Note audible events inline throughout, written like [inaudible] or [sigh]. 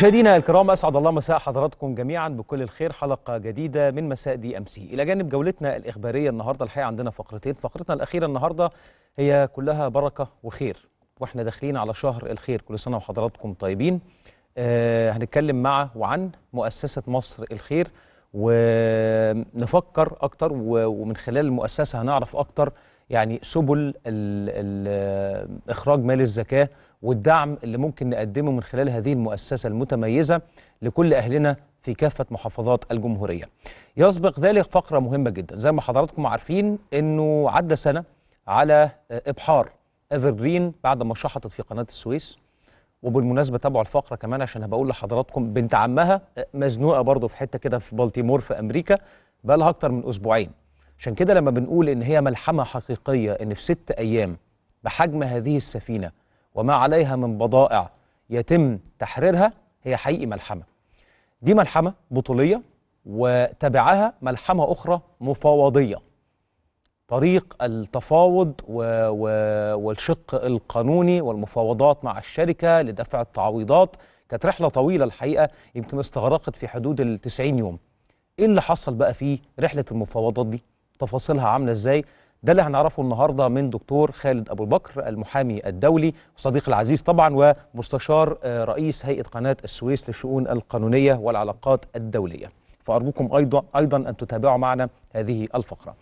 مشاهدينا الكرام اسعد الله مساء حضراتكم جميعا بكل الخير حلقه جديده من مساء دي ام سي الى جانب جولتنا الاخباريه النهارده الحقيقه عندنا فقرتين فقرتنا الاخيره النهارده هي كلها بركه وخير واحنا داخلين على شهر الخير كل سنه وحضراتكم طيبين آه هنتكلم مع وعن مؤسسه مصر الخير ونفكر اكتر ومن خلال المؤسسه هنعرف اكتر يعني سبل آه، اخراج مال الزكاه والدعم اللي ممكن نقدمه من خلال هذه المؤسسة المتميزة لكل أهلنا في كافة محافظات الجمهورية يسبق ذلك فقرة مهمة جدا زي ما حضراتكم عارفين أنه عدى سنة على إبحار أفرغرين بعد ما شحطت في قناة السويس وبالمناسبه تابعوا الفقره كمان عشان هبقول لحضراتكم بنت عمها مزنوقه برضه في حته كده في بالتيمور في امريكا بقى لها اكتر من اسبوعين عشان كده لما بنقول ان هي ملحمه حقيقيه ان في ست ايام بحجم هذه السفينه وما عليها من بضائع يتم تحريرها هي حقيقي ملحمة دي ملحمة بطولية وتبعها ملحمة أخرى مفاوضية طريق التفاوض و... و... والشق القانوني والمفاوضات مع الشركة لدفع التعويضات كانت رحلة طويلة الحقيقة يمكن استغرقت في حدود ال 90 يوم إيه اللي حصل بقى في رحلة المفاوضات دي؟ تفاصيلها عاملة إزاي؟ ده اللي هنعرفه النهارده من دكتور خالد ابو بكر المحامي الدولي وصديق العزيز طبعا ومستشار آه، رئيس هيئه قناه السويس للشؤون القانونيه والعلاقات الدوليه فارجوكم ايضا ايضا ان تتابعوا معنا هذه الفقره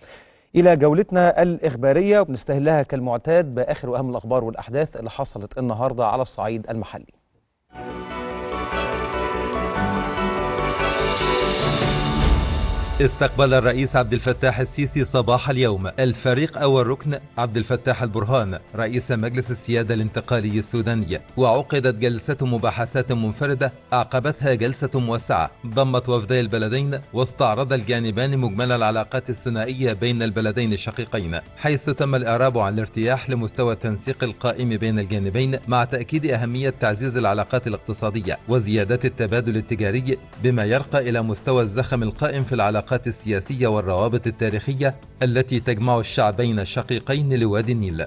الى جولتنا الاخباريه وبنستهلها كالمعتاد باخر واهم الاخبار والاحداث اللي حصلت النهارده على الصعيد المحلي استقبل الرئيس عبد الفتاح السيسي صباح اليوم الفريق او الركن عبد الفتاح البرهان رئيس مجلس السيادة الانتقالي السوداني وعقدت جلسة مباحثات منفردة أعقبتها جلسة موسعة ضمت وفدي البلدين واستعرض الجانبان مجمل العلاقات الثنائية بين البلدين الشقيقين حيث تم الإعراب عن الارتياح لمستوى التنسيق القائم بين الجانبين مع تأكيد أهمية تعزيز العلاقات الاقتصادية وزيادة التبادل التجاري بما يرقى إلى مستوى الزخم القائم في العلاقات العلاقات السياسية والروابط التاريخية التي تجمع الشعبين الشقيقين لوادي النيل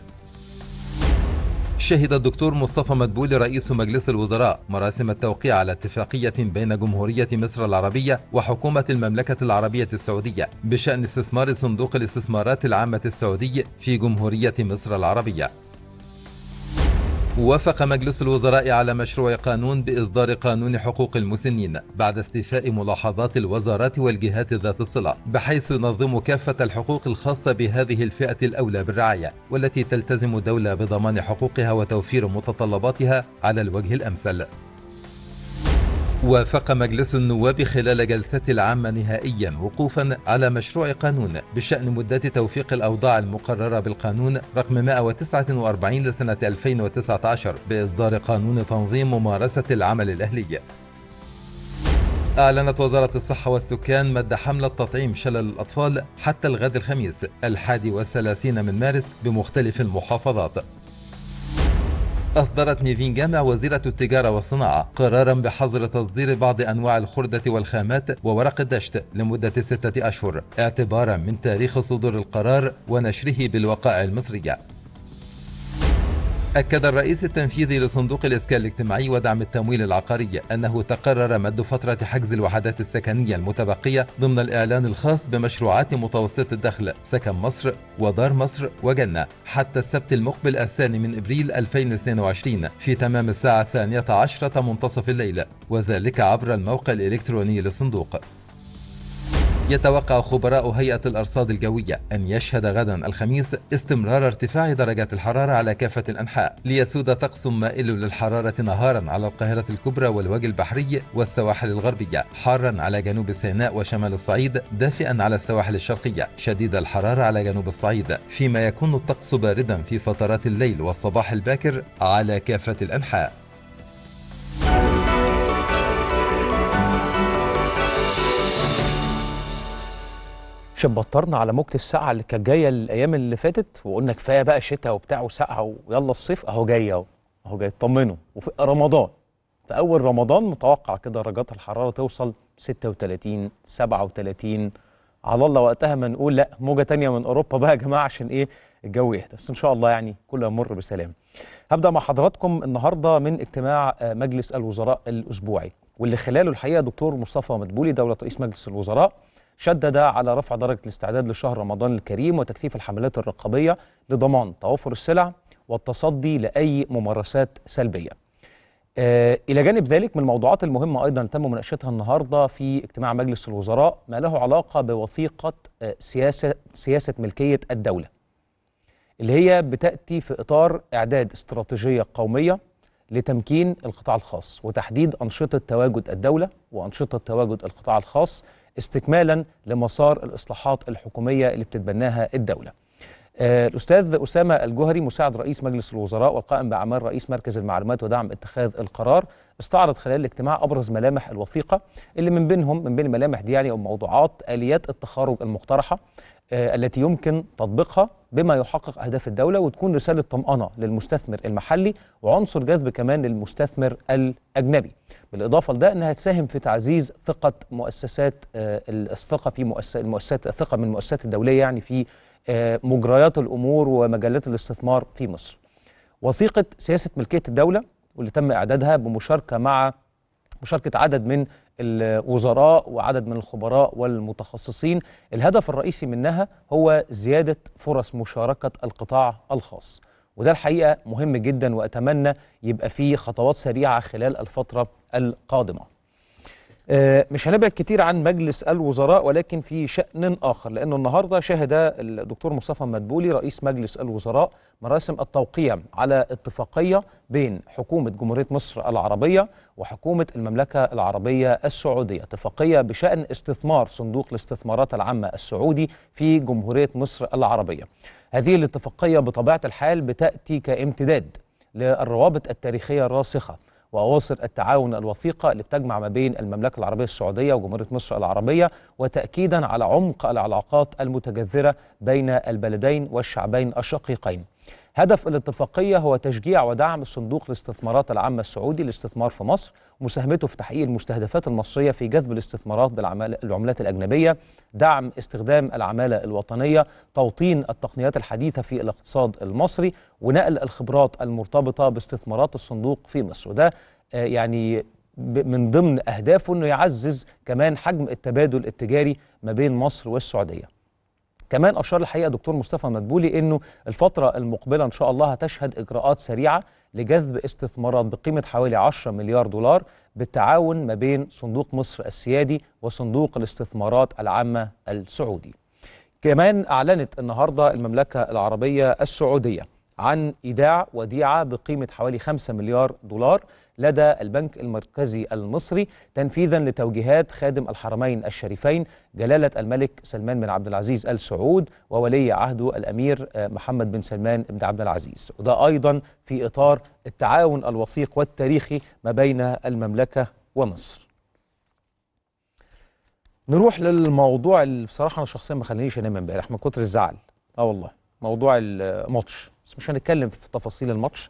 شهد الدكتور مصطفى مدبول رئيس مجلس الوزراء مراسم التوقيع على اتفاقية بين جمهورية مصر العربية وحكومة المملكة العربية السعودية بشأن استثمار صندوق الاستثمارات العامة السعودي في جمهورية مصر العربية وافق مجلس الوزراء على مشروع قانون بإصدار قانون حقوق المسنين بعد استيفاء ملاحظات الوزارات والجهات ذات الصلة بحيث ينظم كافة الحقوق الخاصة بهذه الفئة الأولى بالرعاية والتي تلتزم الدولة بضمان حقوقها وتوفير متطلباتها على الوجه الأمثل وافق مجلس النواب خلال جلسته العامة نهائيا وقوفا على مشروع قانون بشأن مدة توفيق الأوضاع المقررة بالقانون رقم 149 لسنة 2019 بإصدار قانون تنظيم ممارسة العمل الأهلي أعلنت وزارة الصحة والسكان مد حملة تطعيم شلل الأطفال حتى الغد الخميس الحادي والثلاثين من مارس بمختلف المحافظات أصدرت نيفينغاما وزيرة التجارة والصناعة قرارا بحظر تصدير بعض أنواع الخردة والخامات وورق الدشت لمدة ستة أشهر اعتبارا من تاريخ صدور القرار ونشره بالوقائع المصرية أكد الرئيس التنفيذي لصندوق الإسكان الاجتماعي ودعم التمويل العقاري أنه تقرر مد فترة حجز الوحدات السكنية المتبقية ضمن الإعلان الخاص بمشروعات متوسطة الدخل سكن مصر ودار مصر وجنة حتى السبت المقبل الثاني من إبريل 2022 في تمام الساعة الثانية عشرة منتصف الليل وذلك عبر الموقع الإلكتروني للصندوق يتوقع خبراء هيئة الأرصاد الجوية أن يشهد غدا الخميس استمرار ارتفاع درجات الحرارة على كافة الأنحاء ليسود طقس مائل للحرارة نهارا على القاهرة الكبرى والوجه البحري والسواحل الغربية حارا على جنوب سيناء وشمال الصعيد دافئا على السواحل الشرقية شديد الحرارة على جنوب الصعيد فيما يكون الطقس باردا في فترات الليل والصباح الباكر على كافة الأنحاء شبطرنا على موجة السقعة اللي كانت جاية الأيام اللي فاتت وقلنا كفاية بقى شتاء وبتاع وسقعة ويلا الصيف أهو جاي أهو أهو جاي اطمنوا وفي رمضان في أول رمضان متوقع كده درجات الحرارة توصل 36 37 على الله وقتها ما نقول لا موجة تانية من أوروبا بقى يا جماعة عشان إيه الجو يهدى بس إن شاء الله يعني كله يمر بسلام هبدأ مع حضراتكم النهاردة من اجتماع آه، مجلس الوزراء الأسبوعي واللي خلاله الحقيقة دكتور مصطفى مدبولي دولة رئيس مجلس الوزراء شدد على رفع درجة الاستعداد لشهر رمضان الكريم وتكثيف الحملات الرقابية لضمان توافر السلع والتصدي لأي ممارسات سلبية آه، إلى جانب ذلك من الموضوعات المهمة أيضا تم مناقشتها النهاردة في اجتماع مجلس الوزراء ما له علاقة بوثيقة آه، سياسة, سياسة ملكية الدولة اللي هي بتأتي في إطار إعداد استراتيجية قومية لتمكين القطاع الخاص وتحديد أنشطة تواجد الدولة وأنشطة تواجد القطاع الخاص استكمالا لمسار الإصلاحات الحكومية اللي بتتبناها الدولة آه، الأستاذ أسامة الجهري مساعد رئيس مجلس الوزراء والقائم بأعمال رئيس مركز المعلومات ودعم اتخاذ القرار استعرض خلال الاجتماع أبرز ملامح الوثيقة اللي من بينهم من بين الملامح دي يعني موضوعات آليات التخارج المقترحة آه، التي يمكن تطبيقها بما يحقق أهداف الدولة وتكون رسالة طمأنة للمستثمر المحلي وعنصر جذب كمان للمستثمر الأجنبي بالإضافة لده أنها تساهم في تعزيز ثقة مؤسسات آه، الثقة في مؤسسات الثقة من المؤسسات الدولية يعني في آه، مجريات الامور ومجالات الاستثمار في مصر. وثيقه سياسه ملكيه الدوله واللي تم اعدادها بمشاركه مع مشاركه عدد من الوزراء وعدد من الخبراء والمتخصصين الهدف الرئيسي منها هو زياده فرص مشاركه القطاع الخاص وده الحقيقه مهم جدا واتمنى يبقى فيه خطوات سريعه خلال الفتره القادمه آه، مش هنبعد كتير عن مجلس الوزراء ولكن في شأن آخر لأنه النهاردة شهد الدكتور مصطفى مدبولي رئيس مجلس الوزراء مراسم التوقيع على اتفاقية بين حكومة جمهورية مصر العربية وحكومة المملكة العربية السعودية اتفاقية بشأن استثمار صندوق الاستثمارات العامة السعودي في جمهورية مصر العربية هذه الاتفاقية بطبيعة الحال بتأتي كامتداد للروابط التاريخية الراسخة وأواصر التعاون الوثيقة اللي بتجمع ما بين المملكة العربية السعودية وجمهورية مصر العربية وتأكيدا على عمق العلاقات المتجذرة بين البلدين والشعبين الشقيقين هدف الاتفاقية هو تشجيع ودعم صندوق الاستثمارات العامة السعودي للاستثمار في مصر مساهمته في تحقيق المستهدفات المصرية في جذب الاستثمارات بالعملات الأجنبية دعم استخدام العمالة الوطنية توطين التقنيات الحديثة في الاقتصاد المصري ونقل الخبرات المرتبطة باستثمارات الصندوق في مصر وده آه، يعني من ضمن أهدافه أنه يعزز كمان حجم التبادل التجاري ما بين مصر والسعودية كمان اشار الحقيقه دكتور مصطفى مدبولي انه الفتره المقبله ان شاء الله هتشهد اجراءات سريعه لجذب استثمارات بقيمه حوالي 10 مليار دولار بالتعاون ما بين صندوق مصر السيادي وصندوق الاستثمارات العامه السعودي. كمان اعلنت النهارده المملكه العربيه السعوديه عن ايداع وديعه بقيمه حوالي 5 مليار دولار لدى البنك المركزي المصري تنفيذا لتوجيهات خادم الحرمين الشريفين جلالة الملك سلمان بن عبد العزيز آل سعود وولي عهده الأمير آه، محمد بن سلمان بن عبد العزيز وده أيضا في إطار التعاون الوثيق والتاريخي ما بين المملكة ومصر نروح للموضوع اللي بصراحه انا شخصيا ما خلانيش انام امبارح من كتر الزعل اه والله موضوع الماتش بس مش هنتكلم في تفاصيل الماتش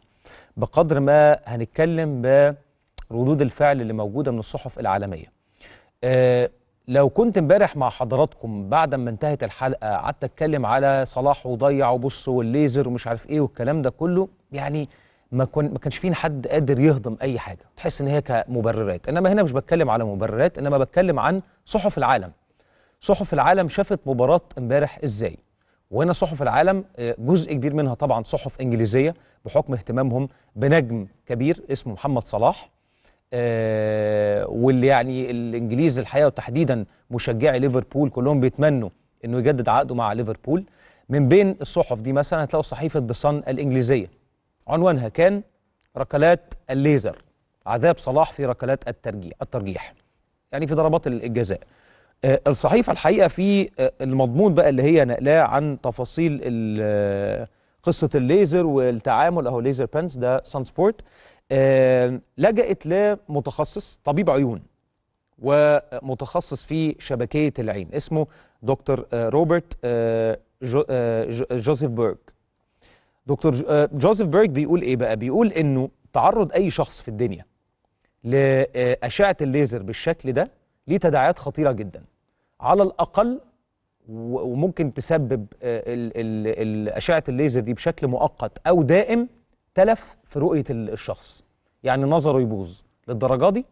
بقدر ما هنتكلم بردود الفعل اللي موجوده من الصحف العالميه. أه لو كنت امبارح مع حضراتكم بعد ما انتهت الحلقه قعدت اتكلم على صلاح وضيع وبص والليزر ومش عارف ايه والكلام ده كله يعني ما كن ما كانش فينا حد قادر يهضم اي حاجه تحس ان هي كمبررات انما هنا مش بتكلم على مبررات انما بتكلم عن صحف العالم صحف العالم شافت مباراه امبارح ازاي وهنا صحف العالم آه، جزء كبير منها طبعا صحف انجليزيه بحكم اهتمامهم بنجم كبير اسمه محمد صلاح آه، واللي يعني الانجليز الحقيقه وتحديدا مشجعي ليفربول كلهم بيتمنوا انه يجدد عقده مع ليفربول من بين الصحف دي مثلا هتلاقوا صحيفه ذا صن الانجليزيه عنوانها كان ركلات الليزر عذاب صلاح في ركلات الترجيح الترجيح يعني في ضربات الجزاء آه، الصحيفه الحقيقه في آه، المضمون بقى اللي هي نقلاه عن تفاصيل آه، قصه الليزر والتعامل اهو ليزر بانس ده سان سبورت لجأت لمتخصص طبيب عيون ومتخصص في شبكيه العين اسمه دكتور روبرت جوزيف بيرج دكتور جوزيف بيرج بيقول ايه بقى بيقول انه تعرض اي شخص في الدنيا لاشعه الليزر بالشكل ده ليه تداعيات خطيره جدا على الاقل وممكن تسبب آه، اشعه الليزر دي بشكل مؤقت او دائم تلف في رؤيه الشخص يعني نظره يبوظ للدرجه دي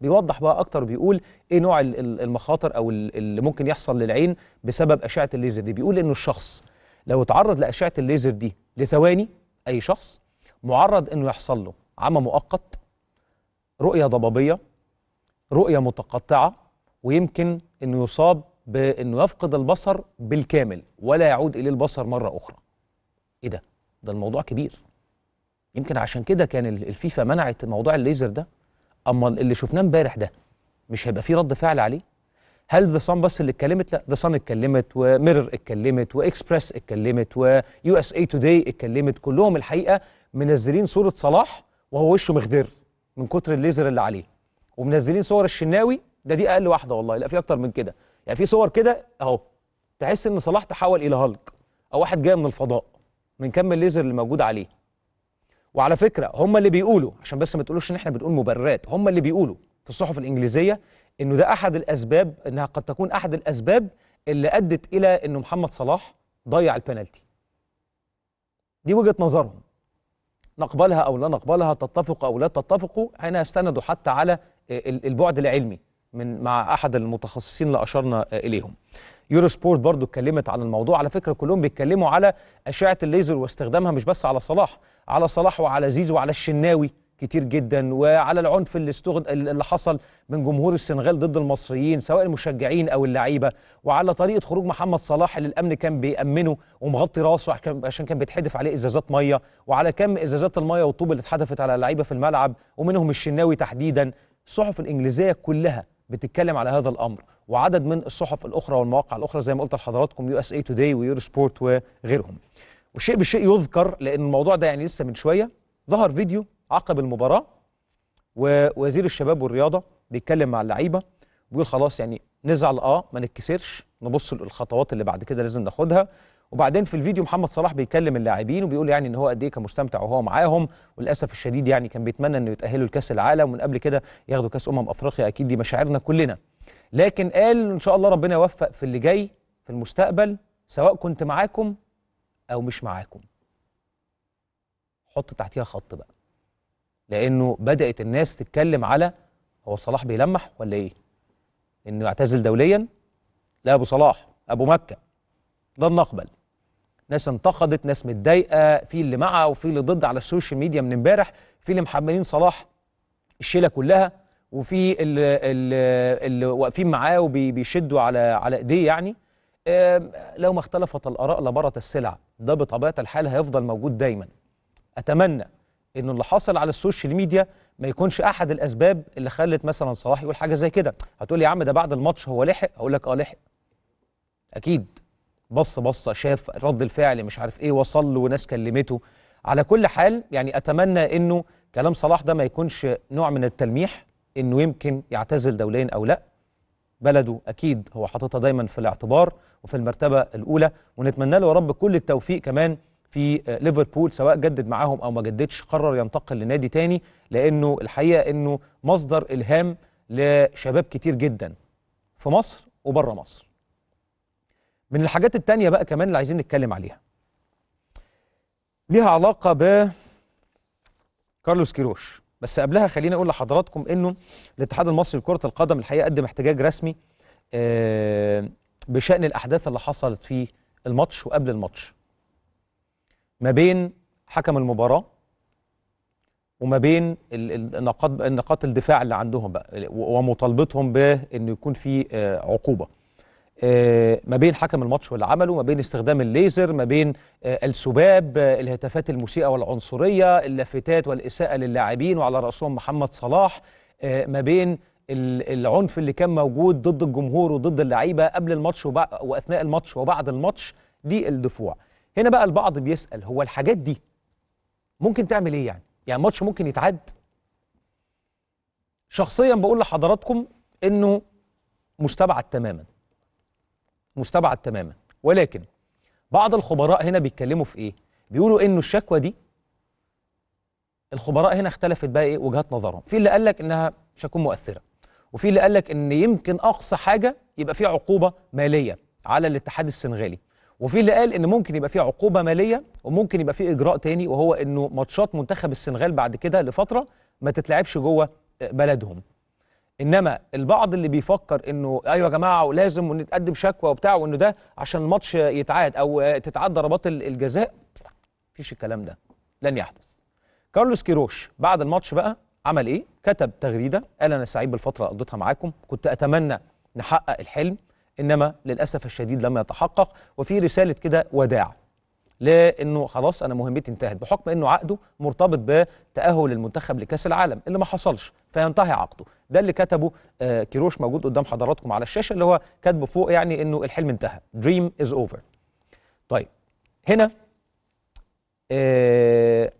بيوضح بقى اكتر بيقول ايه نوع المخاطر او اللي ممكن يحصل للعين بسبب اشعه الليزر دي بيقول انه الشخص لو اتعرض لاشعه الليزر دي لثواني اي شخص معرض انه يحصل له عمى مؤقت رؤيه ضبابيه رؤيه متقطعه ويمكن انه يصاب بانه يفقد البصر بالكامل ولا يعود اليه البصر مره اخرى ايه ده ده الموضوع كبير يمكن عشان كده كان الفيفا منعت موضوع الليزر ده اما اللي شفناه امبارح ده مش هيبقى فيه رد فعل عليه هل ذا صن بس اللي اتكلمت لا ذا صن اتكلمت وميرر اتكلمت واكسبريس اتكلمت ويو اس اي توداي اتكلمت كلهم الحقيقه منزلين صوره صلاح وهو وشه مخدر من كتر الليزر اللي عليه ومنزلين صور الشناوي ده دي اقل واحده والله لا في اكتر من كده يعني في صور كده اهو تحس ان صلاح تحول الى هالك او واحد جاي من الفضاء من كم الليزر اللي موجود عليه وعلى فكره هم اللي بيقولوا عشان بس ما تقولوش ان احنا بنقول مبررات هم اللي بيقولوا في الصحف الانجليزيه انه ده احد الاسباب انها قد تكون احد الاسباب اللي ادت الى انه محمد صلاح ضيع البنالتي دي وجهه نظرهم نقبلها او لا نقبلها تتفق او لا تتفقوا هنا استندوا حتى على البعد العلمي من مع احد المتخصصين اللي اشرنا اليهم يورو سبورت برضو اتكلمت عن الموضوع على فكره كلهم بيتكلموا على اشعه الليزر واستخدامها مش بس على صلاح على صلاح وعلى زيزو وعلى الشناوي كتير جدا وعلى العنف اللي استغد اللي حصل من جمهور السنغال ضد المصريين سواء المشجعين او اللعيبه وعلى طريقه خروج محمد صلاح اللي الامن كان بيامنه ومغطي راسه عشان كان بيتحدف عليه ازازات ميه وعلى كم ازازات الميه والطوب اللي اتحدفت على اللعيبه في الملعب ومنهم الشناوي تحديدا الصحف الانجليزيه كلها بتتكلم على هذا الامر وعدد من الصحف الاخرى والمواقع الاخرى زي ما قلت لحضراتكم يو اس اي توداي ويورو سبورت وغيرهم والشيء بالشيء يذكر لان الموضوع ده يعني لسه من شويه ظهر فيديو عقب المباراه ووزير الشباب والرياضه بيتكلم مع اللعيبه بيقول خلاص يعني نزعل اه ما نتكسرش نبص للخطوات اللي بعد كده لازم ناخدها وبعدين في الفيديو محمد صلاح بيكلم اللاعبين وبيقول يعني ان هو قد ايه كان مستمتع وهو معاهم وللاسف الشديد يعني كان بيتمنى انه يتاهلوا لكاس العالم ومن قبل كده ياخدوا كاس امم افريقيا اكيد دي مشاعرنا كلنا لكن قال ان شاء الله ربنا يوفق في اللي جاي في المستقبل سواء كنت معاكم او مش معاكم حط تحتيها خط بقى لانه بدات الناس تتكلم على هو صلاح بيلمح ولا ايه انه يعتزل دوليا لا ابو صلاح ابو مكه لن نقبل ناس انتقدت ناس متضايقه في اللي مع وفي اللي ضد على السوشيال ميديا من امبارح في اللي محملين صلاح الشيله كلها وفي اللي, اللي واقفين معاه وبيشدوا على على ايديه يعني لو ما اختلفت الاراء لبرت السلع ده بطبيعه الحال هيفضل موجود دايما اتمنى ان اللي حصل على السوشيال ميديا ما يكونش احد الاسباب اللي خلت مثلا صلاح يقول حاجه زي كده هتقول يا عم ده بعد الماتش هو لحق هقول لك اه لحق اكيد بص بصه شاف رد الفعل مش عارف ايه وصل له وناس كلمته على كل حال يعني اتمنى انه كلام صلاح ده ما يكونش نوع من التلميح انه يمكن يعتزل دوليا او لا بلده اكيد هو حاططها دايما في الاعتبار وفي المرتبه الاولى ونتمنى له يا رب كل التوفيق كمان في آه، ليفربول سواء جدد معاهم او ما جددش قرر ينتقل لنادي تاني لانه الحقيقه انه مصدر الهام لشباب كتير جدا في مصر وبره مصر من الحاجات التانية بقى كمان اللي عايزين نتكلم عليها ليها علاقة ب كارلوس كيروش بس قبلها خليني اقول لحضراتكم انه الاتحاد المصري لكرة القدم الحقيقة قدم احتجاج رسمي آه، بشأن الاحداث اللي حصلت في الماتش وقبل الماتش ما بين حكم المباراة وما بين النقاط الدفاع اللي عندهم بقى ومطالبتهم بأنه يكون في آه، عقوبه آه، ما بين حكم الماتش واللي عمله ما بين استخدام الليزر ما بين آه، السباب آه، الهتافات المسيئة والعنصرية اللافتات والإساءة للاعبين وعلى رأسهم محمد صلاح ما بين العنف اللي كان موجود ضد الجمهور وضد اللعيبة قبل الماتش وأثناء الماتش وبعد الماتش دي الدفوع هنا بقى البعض بيسأل هو الحاجات دي ممكن تعمل ايه يعني يعني ماتش ممكن يتعد شخصيا بقول لحضراتكم انه مستبعد تماما مستبعد تماما ولكن بعض الخبراء هنا بيتكلموا في ايه بيقولوا انه الشكوى دي الخبراء هنا اختلفت بقى ايه وجهات نظرهم في اللي قال لك انها مش هتكون مؤثره وفي اللي قال لك ان يمكن اقصى حاجه يبقى في عقوبه ماليه على الاتحاد السنغالي وفي اللي قال ان ممكن يبقى في عقوبه ماليه وممكن يبقى في اجراء تاني وهو انه ماتشات منتخب السنغال بعد كده لفتره ما تتلعبش جوه بلدهم انما البعض اللي بيفكر انه ايوه يا جماعه ولازم نتقدم شكوى وبتاع وانه ده عشان الماتش يتعاد او تتعاد ضربات الجزاء مفيش الكلام ده لن يحدث كارلوس كيروش بعد الماتش بقى عمل ايه كتب تغريده قال انا سعيد بالفتره اللي قضيتها معاكم كنت اتمنى نحقق الحلم انما للاسف الشديد لم يتحقق وفي رساله كده وداع لانه خلاص انا مهمتي انتهت بحكم انه عقده مرتبط بتاهل المنتخب لكاس العالم اللي ما حصلش فينتهي عقده ده اللي كتبه آه كيروش موجود قدام حضراتكم على الشاشه اللي هو كاتبه فوق يعني انه الحلم انتهى دريم از اوفر طيب هنا آه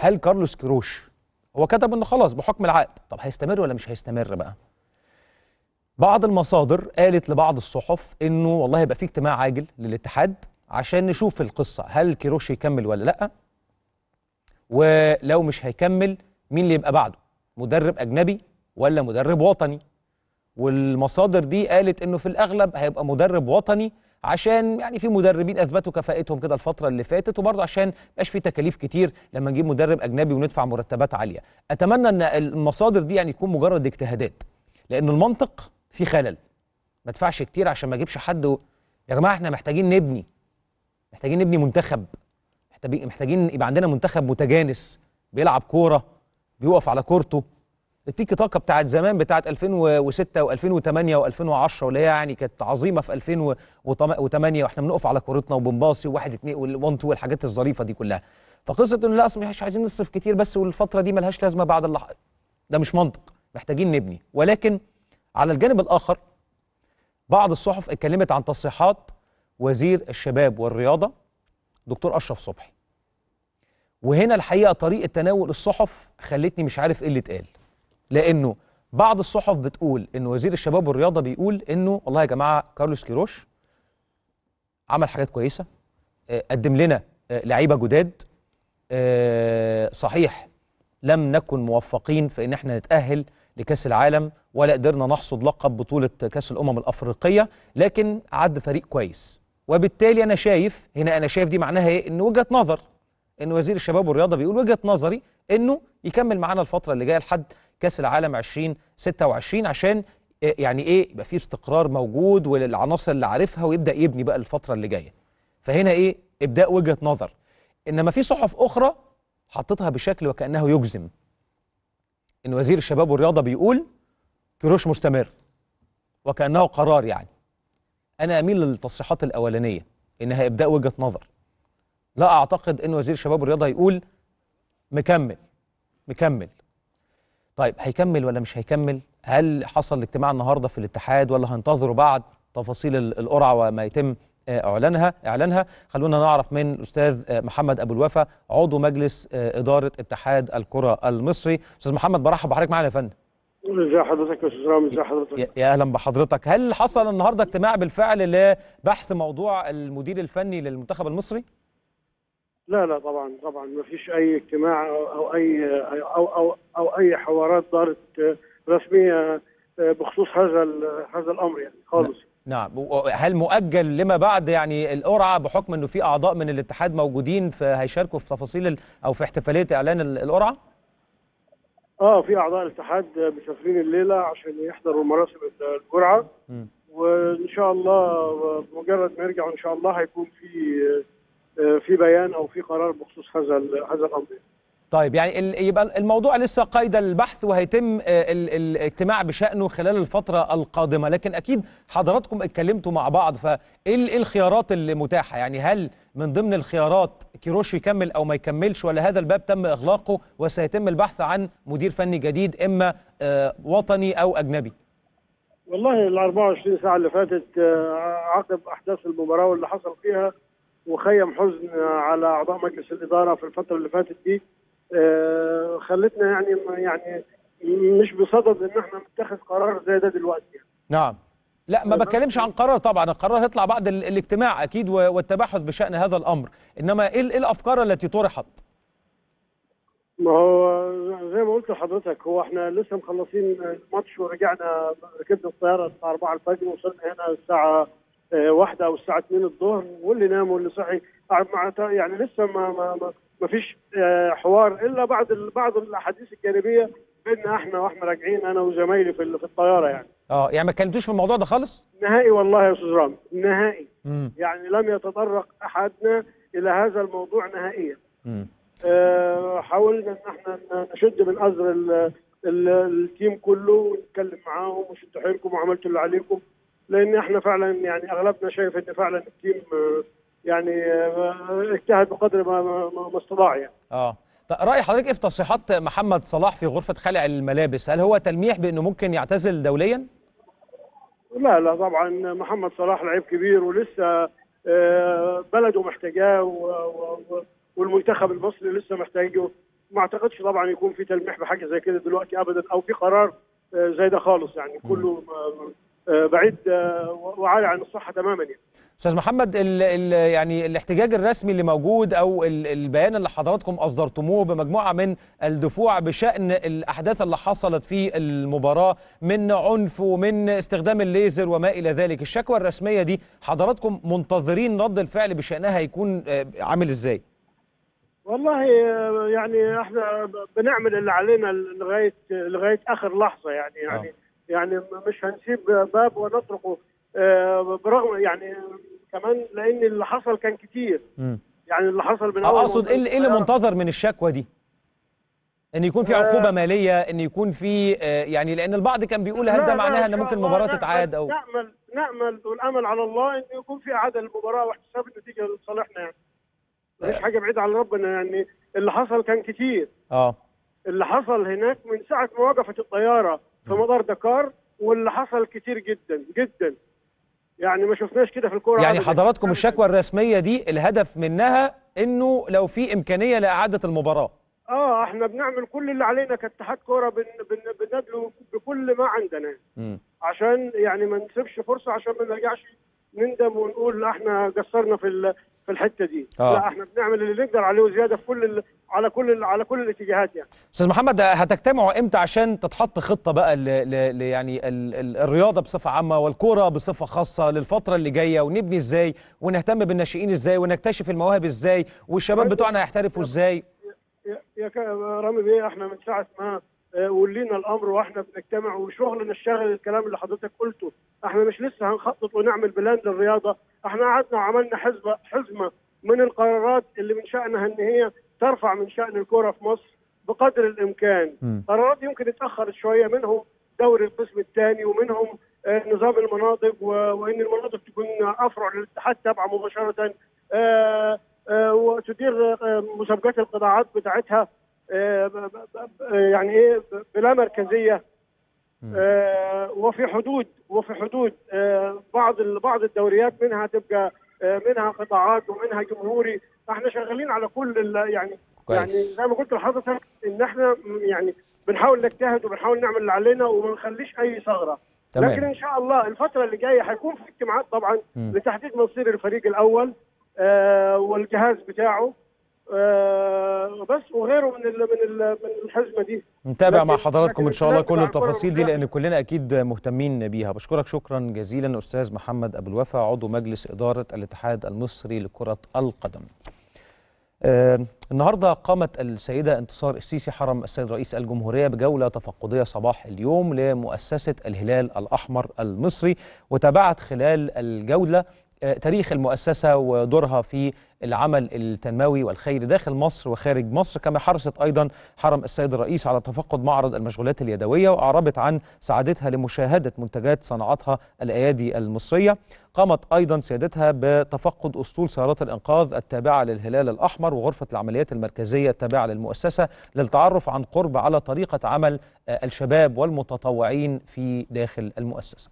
هل كارلوس كيروش هو كتب انه خلاص بحكم العقد طب هيستمر ولا مش هيستمر بقى بعض المصادر قالت لبعض الصحف انه والله هيبقى في اجتماع عاجل للاتحاد عشان نشوف القصة هل كيروش يكمل ولا لأ ولو مش هيكمل مين اللي يبقى بعده مدرب أجنبي ولا مدرب وطني والمصادر دي قالت انه في الاغلب هيبقى مدرب وطني عشان يعني في مدربين اثبتوا كفاءتهم كده الفتره اللي فاتت وبرضه عشان مابقاش في تكاليف كتير لما نجيب مدرب اجنبي وندفع مرتبات عاليه اتمنى ان المصادر دي يعني تكون مجرد اجتهادات لان المنطق فيه خلل ما ادفعش كتير عشان ما اجيبش حد و... يا جماعه احنا محتاجين نبني محتاجين نبني منتخب محتاجين يبقى عندنا منتخب متجانس بيلعب كوره بيوقف على كورته التيكي تاكا بتاعت زمان بتاعت 2006 و2008 و2010 واللي هي يعني كانت عظيمه في 2008 واحنا بنقف على كورتنا وبنباصي وواحد اتنين والون تو والحاجات الظريفه دي كلها فقصه انه لا اصل مش عايزين نصرف كتير بس والفتره دي ملهاش لازمه بعد اللح... ده مش منطق محتاجين نبني ولكن على الجانب الاخر بعض الصحف اتكلمت عن تصريحات وزير الشباب والرياضه دكتور اشرف صبحي وهنا الحقيقه طريقه تناول الصحف خلتني مش عارف ايه اللي اتقال لانه بعض الصحف بتقول ان وزير الشباب والرياضه بيقول انه والله يا جماعه كارلوس كيروش عمل حاجات كويسه آه، قدم لنا آه، لعيبه جداد آه، صحيح لم نكن موفقين في ان احنا نتاهل لكاس العالم ولا قدرنا نحصد لقب بطوله كاس الامم الافريقيه لكن عد فريق كويس وبالتالي انا شايف هنا انا شايف دي معناها ايه ان وجهه نظر ان وزير الشباب والرياضه بيقول وجهه نظري انه يكمل معانا الفتره اللي جايه لحد كاس العالم 2026 عشان آه، يعني ايه يبقى في استقرار موجود والعناصر اللي عارفها ويبدا يبني بقى الفتره اللي جايه فهنا ايه ابداء وجهه نظر انما في صحف اخرى حطتها بشكل وكانه يجزم ان وزير الشباب والرياضه بيقول كروش مستمر وكانه قرار يعني انا اميل للتصريحات الاولانيه انها ابداء وجهه نظر لا اعتقد ان وزير شباب الرياضه يقول مكمل مكمل طيب هيكمل ولا مش هيكمل هل حصل الاجتماع النهارده في الاتحاد ولا هنتظره بعد تفاصيل القرعه وما يتم آه، اعلانها اعلانها خلونا نعرف من الاستاذ آه، محمد ابو الوفا عضو مجلس آه، اداره اتحاد الكره المصري استاذ محمد برحب بحضرتك معانا يا فندم ازي حضرتك يا استاذ رامي ازي حضرتك يا اهلا بحضرتك هل حصل النهارده اجتماع بالفعل لبحث موضوع المدير الفني للمنتخب المصري لا لا طبعا طبعا ما فيش اي اجتماع او اي او او, أو اي حوارات دارت رسميه بخصوص هذا هذا الامر يعني خالص نعم هل مؤجل لما بعد يعني القرعه بحكم انه في اعضاء من الاتحاد موجودين فهيشاركوا في تفاصيل او في احتفاليه اعلان القرعه؟ اه في اعضاء الاتحاد مسافرين الليله عشان يحضروا مراسم الجرعه وان شاء الله بمجرد ما يرجعوا ان شاء الله هيكون في آه، في بيان او في قرار بخصوص هذا هذا الامر طيب يعني يبقى الموضوع لسه قيد البحث وهيتم آه، الاجتماع بشأنه خلال الفترة القادمة لكن أكيد حضراتكم اتكلمتوا مع بعض فإيه إيه الخيارات اللي متاحة يعني هل من ضمن الخيارات كيروش يكمل أو ما يكملش ولا هذا الباب تم إغلاقه وسيتم البحث عن مدير فني جديد إما آه، وطني أو أجنبي والله ال 24 ساعة اللي فاتت آه، عقب أحداث المباراة واللي حصل فيها وخيم حزن على أعضاء مجلس الإدارة في الفترة اللي فاتت دي آه، خلتنا يعني يعني مش بصدد ان احنا نتخذ قرار زي ده دلوقتي يعني. نعم لا ما بتكلمش عن قرار طبعا القرار هيطلع بعد الاجتماع اكيد والتباحث بشان هذا الامر انما إيه, ايه الافكار التي طرحت ما هو زي ما قلت لحضرتك هو احنا لسه مخلصين الماتش ورجعنا ركبنا الطياره الساعه 4 الفجر وصلنا هنا الساعه آه، واحدة او الساعه 2 الظهر واللي نام واللي صحي يعني لسه ما ما, ما ما فيش آه، حوار الا بعض بعض الاحاديث الجانبيه بيننا احنا واحنا راجعين انا وزمايلي في في الطياره يعني اه يعني ما اتكلمتوش في الموضوع ده خالص نهائي والله يا استاذ رامي نهائي مم. يعني لم يتطرق احدنا الى هذا الموضوع نهائيا امم آه حاولنا ان احنا نشد من ازر التيم كله ونتكلم معاهم وشدوا حيلكم وعملتوا اللي عليكم لان احنا فعلا يعني اغلبنا شايف ان فعلا التيم آه يعني آه، اجتهد بقدر ما ما استطاع يعني اه طيب، رأي حضرتك ايه في تصريحات محمد صلاح في غرفة خلع الملابس؟ هل هو تلميح بأنه ممكن يعتزل دوليا؟ لا لا طبعا محمد صلاح لعيب كبير ولسه آه، بلده محتاجاه والمنتخب المصري لسه محتاجه ما اعتقدش طبعا يكون في تلميح بحاجه زي كده دلوقتي ابدا او في قرار آه، زي ده خالص يعني كله آه، بعيد آه، وعالي عن الصحه تماما يعني استاذ محمد الـ الـ يعني الاحتجاج الرسمي اللي موجود او البيان اللي حضراتكم اصدرتموه بمجموعه من الدفوع بشان الاحداث اللي حصلت في المباراه من عنف ومن استخدام الليزر وما الى ذلك الشكوى الرسميه دي حضراتكم منتظرين رد الفعل بشانها هيكون آه، عامل ازاي والله يعني احنا بنعمل اللي علينا لغايه لغايه اخر لحظه يعني يعني أوه. يعني مش هنسيب باب ونطرقه آه، برغم يعني كمان لان اللي حصل كان كتير يعني اللي حصل من اول اقصد ايه اللي إيه آه، منتظر من الشكوى دي؟ ان يكون في آه، عقوبه ماليه ان يكون في يعني لان البعض كان بيقول هل ده معناها ان ممكن نعم، المباراه نعم، تتعاد او نامل نامل والامل على الله ان يكون في اعاده للمباراه واحتساب النتيجه لصالحنا يعني مفيش حاجه بعيده عن ربنا يعني اللي حصل كان كتير اه اللي حصل هناك من ساعه ما وقفت الطياره في مدار دكار واللي حصل كتير جدا جدا يعني ما شفناش كده في الكوره يعني حضراتكم الشكوى الرسميه دي الهدف منها انه لو في امكانيه لاعاده المباراه اه احنا بنعمل كل اللي علينا كاتحاد كوره بن بن بندلو بكل ما عندنا م. عشان يعني ما نسيبش فرصه عشان ما نرجعش نندم ونقول احنا قصرنا في في الحته دي آه. لا احنا بنعمل اللي نقدر عليه وزياده في كل على كل على كل الاتجاهات يعني استاذ محمد هتجتمعوا امتى عشان تتحط خطه بقى ل... ل... ل... يعني ال... ال... الرياضه بصفه عامه والكوره بصفه خاصه للفتره اللي جايه ونبني ازاي ونهتم بالناشئين ازاي ونكتشف المواهب ازاي والشباب طيب. بتوعنا هيحترفوا ازاي يا, يا... يا... رامي بيه احنا من ساعه ما آه، ولينا الامر واحنا بنجتمع وشغلنا الشاغل الكلام اللي حضرتك قلته احنا مش لسه هنخطط ونعمل بلان للرياضه احنا قعدنا وعملنا حزبه حزمه من القرارات اللي من شانها ان هي ترفع من شان الكره في مصر بقدر الامكان قرارات يمكن اتاخرت شويه منهم دوري القسم الثاني ومنهم آه، نظام المناطق وان المناطق تكون افرع للاتحاد تابعه مباشره آه، وتدير مسابقات القطاعات بتاعتها آه، آه، يعني ايه بلا مركزيه آه، وفي حدود وفي حدود بعض بعض الدوريات منها تبقى منها قطاعات ومنها جمهوري احنا شغالين على كل يعني كويس. يعني زي ما قلت لحضرتك ان احنا يعني بنحاول نجتهد وبنحاول نعمل اللي علينا وما نخليش اي ثغره تمام. لكن ان شاء الله الفتره اللي جايه هيكون في اجتماعات طبعا م. لتحديد مصير الفريق الاول آه والجهاز بتاعه آه، بس وغيره من الـ من الـ من الحزمه دي نتابع مع حضراتكم ان شاء الله كل التفاصيل دي لان كلنا اكيد مهتمين بيها بشكرك شكرا جزيلا استاذ محمد ابو الوفا عضو مجلس اداره الاتحاد المصري لكره القدم آه النهارده قامت السيده انتصار السيسي حرم السيد رئيس الجمهوريه بجوله تفقديه صباح اليوم لمؤسسه الهلال الاحمر المصري وتابعت خلال الجوله تاريخ المؤسسة ودورها في العمل التنموي والخيري داخل مصر وخارج مصر كما حرصت أيضا حرم السيد الرئيس على تفقد معرض المشغولات اليدوية وأعربت عن سعادتها لمشاهدة منتجات صنعتها الأيادي المصرية قامت أيضا سيادتها بتفقد أسطول سيارات الإنقاذ التابعة للهلال الأحمر وغرفة العمليات المركزية التابعة للمؤسسة للتعرف عن قرب على طريقة عمل الشباب والمتطوعين في داخل المؤسسة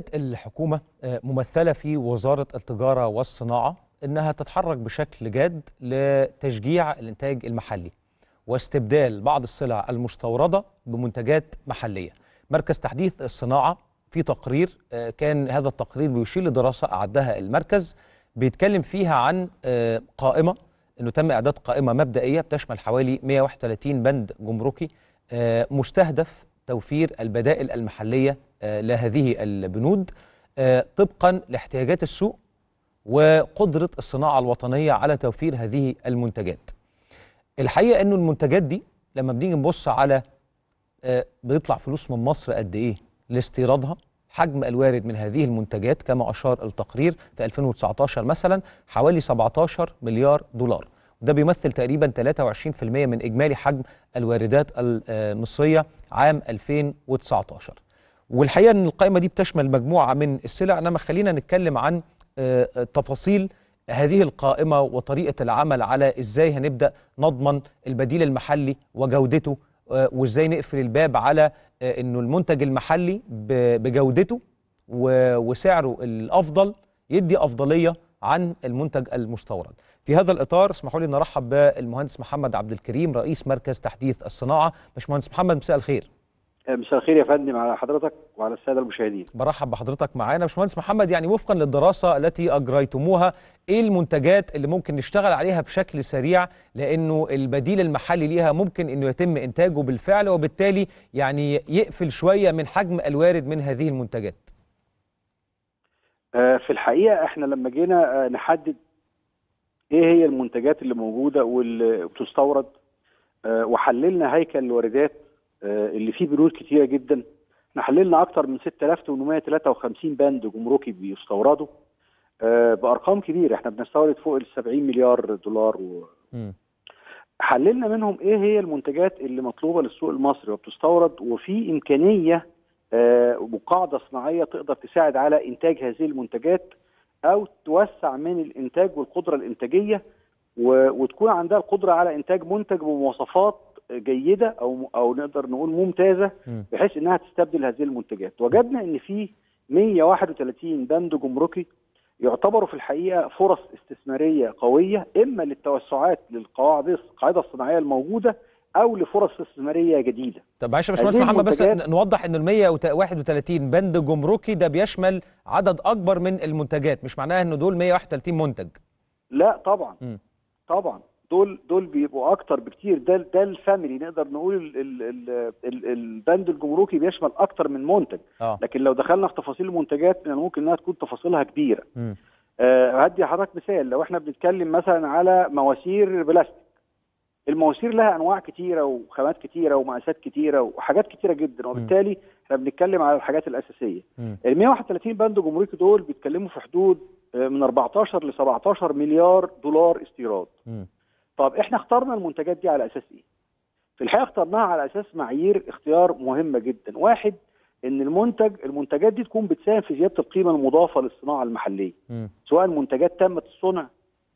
بدأت الحكومة آه، ممثلة في وزارة التجارة والصناعة أنها تتحرك بشكل جاد لتشجيع الإنتاج المحلي واستبدال بعض السلع المستوردة بمنتجات محلية مركز تحديث الصناعة في تقرير آه، كان هذا التقرير بيشير لدراسة أعدها المركز بيتكلم فيها عن آه، قائمة أنه تم إعداد قائمة مبدئية بتشمل حوالي 131 بند جمركي مستهدف توفير البدائل المحلية آه، لهذه البنود آه، طبقا لاحتياجات السوق وقدرة الصناعة الوطنية على توفير هذه المنتجات الحقيقة أنه المنتجات دي لما بنيجي نبص على آه، بيطلع فلوس من مصر قد إيه لاستيرادها حجم الوارد من هذه المنتجات كما أشار التقرير في 2019 مثلا حوالي 17 مليار دولار وده بيمثل تقريبا 23% من إجمالي حجم الواردات المصرية عام 2019 والحقيقه ان القائمه دي بتشمل مجموعه من السلع انما خلينا نتكلم عن آه، تفاصيل هذه القائمه وطريقه العمل على ازاي هنبدا نضمن البديل المحلي وجودته آه، وازاي نقفل الباب على آه، انه المنتج المحلي بجودته وسعره الافضل يدي افضليه عن المنتج المستورد. في هذا الاطار اسمحوا لي ان ارحب بالمهندس محمد عبد الكريم رئيس مركز تحديث الصناعه، باشمهندس محمد مساء الخير. مساء الخير يا فندم على حضرتك وعلى الساده المشاهدين. برحب بحضرتك معانا باشمهندس محمد يعني وفقا للدراسه التي اجريتموها ايه المنتجات اللي ممكن نشتغل عليها بشكل سريع لانه البديل المحلي ليها ممكن انه يتم انتاجه بالفعل وبالتالي يعني يقفل شويه من حجم الوارد من هذه المنتجات. آه، في الحقيقه احنا لما جينا آه، نحدد ايه هي المنتجات اللي موجوده واللي بتستورد آه، وحللنا هيكل الواردات آه، اللي فيه بنود كتيره جدا احنا حللنا اكتر من 6853 بند جمركي بيستوردوا آه، بارقام كبيره احنا بنستورد فوق ال 70 مليار دولار و... حللنا منهم ايه هي المنتجات اللي مطلوبه للسوق المصري وبتستورد وفي امكانيه آه، وقاعده صناعيه تقدر تساعد على انتاج هذه المنتجات او توسع من الانتاج والقدره الانتاجيه وتكون عندها القدره على انتاج منتج بمواصفات جيده او او نقدر نقول ممتازه بحيث انها تستبدل هذه المنتجات وجدنا ان في 131 بند جمركي يعتبروا في الحقيقه فرص استثماريه قويه اما للتوسعات للقواعد القاعده الصناعيه الموجوده او لفرص استثماريه جديده. طب معلش يا باشمهندس محمد بس نوضح ان ال 131 بند جمركي ده بيشمل عدد اكبر من المنتجات مش معناها ان دول 131 منتج. لا طبعا م. طبعا دول دول بيبقوا اكتر بكتير ده ده الفاميلي نقدر نقول الـ الـ الـ الـ البند الجمركي بيشمل اكتر من منتج آه. لكن لو دخلنا في تفاصيل المنتجات من يعني الممكن انها تكون تفاصيلها كبيره آه هدي حضرتك مثال لو احنا بنتكلم مثلا على مواسير بلاستيك المواسير لها انواع كتيره وخامات كتيره ومقاسات كتيره وحاجات كتيره جدا وبالتالي احنا بنتكلم على الحاجات الاساسيه ال 131 بند جمركي دول بيتكلموا في حدود آه، من 14 ل 17 مليار دولار استيراد م. طب احنا اخترنا المنتجات دي على اساس ايه؟ في الحقيقه اخترناها على اساس معايير اختيار مهمه جدا، واحد ان المنتج المنتجات دي تكون بتساهم في زياده القيمه المضافه للصناعه المحليه م. سواء منتجات تامه الصنع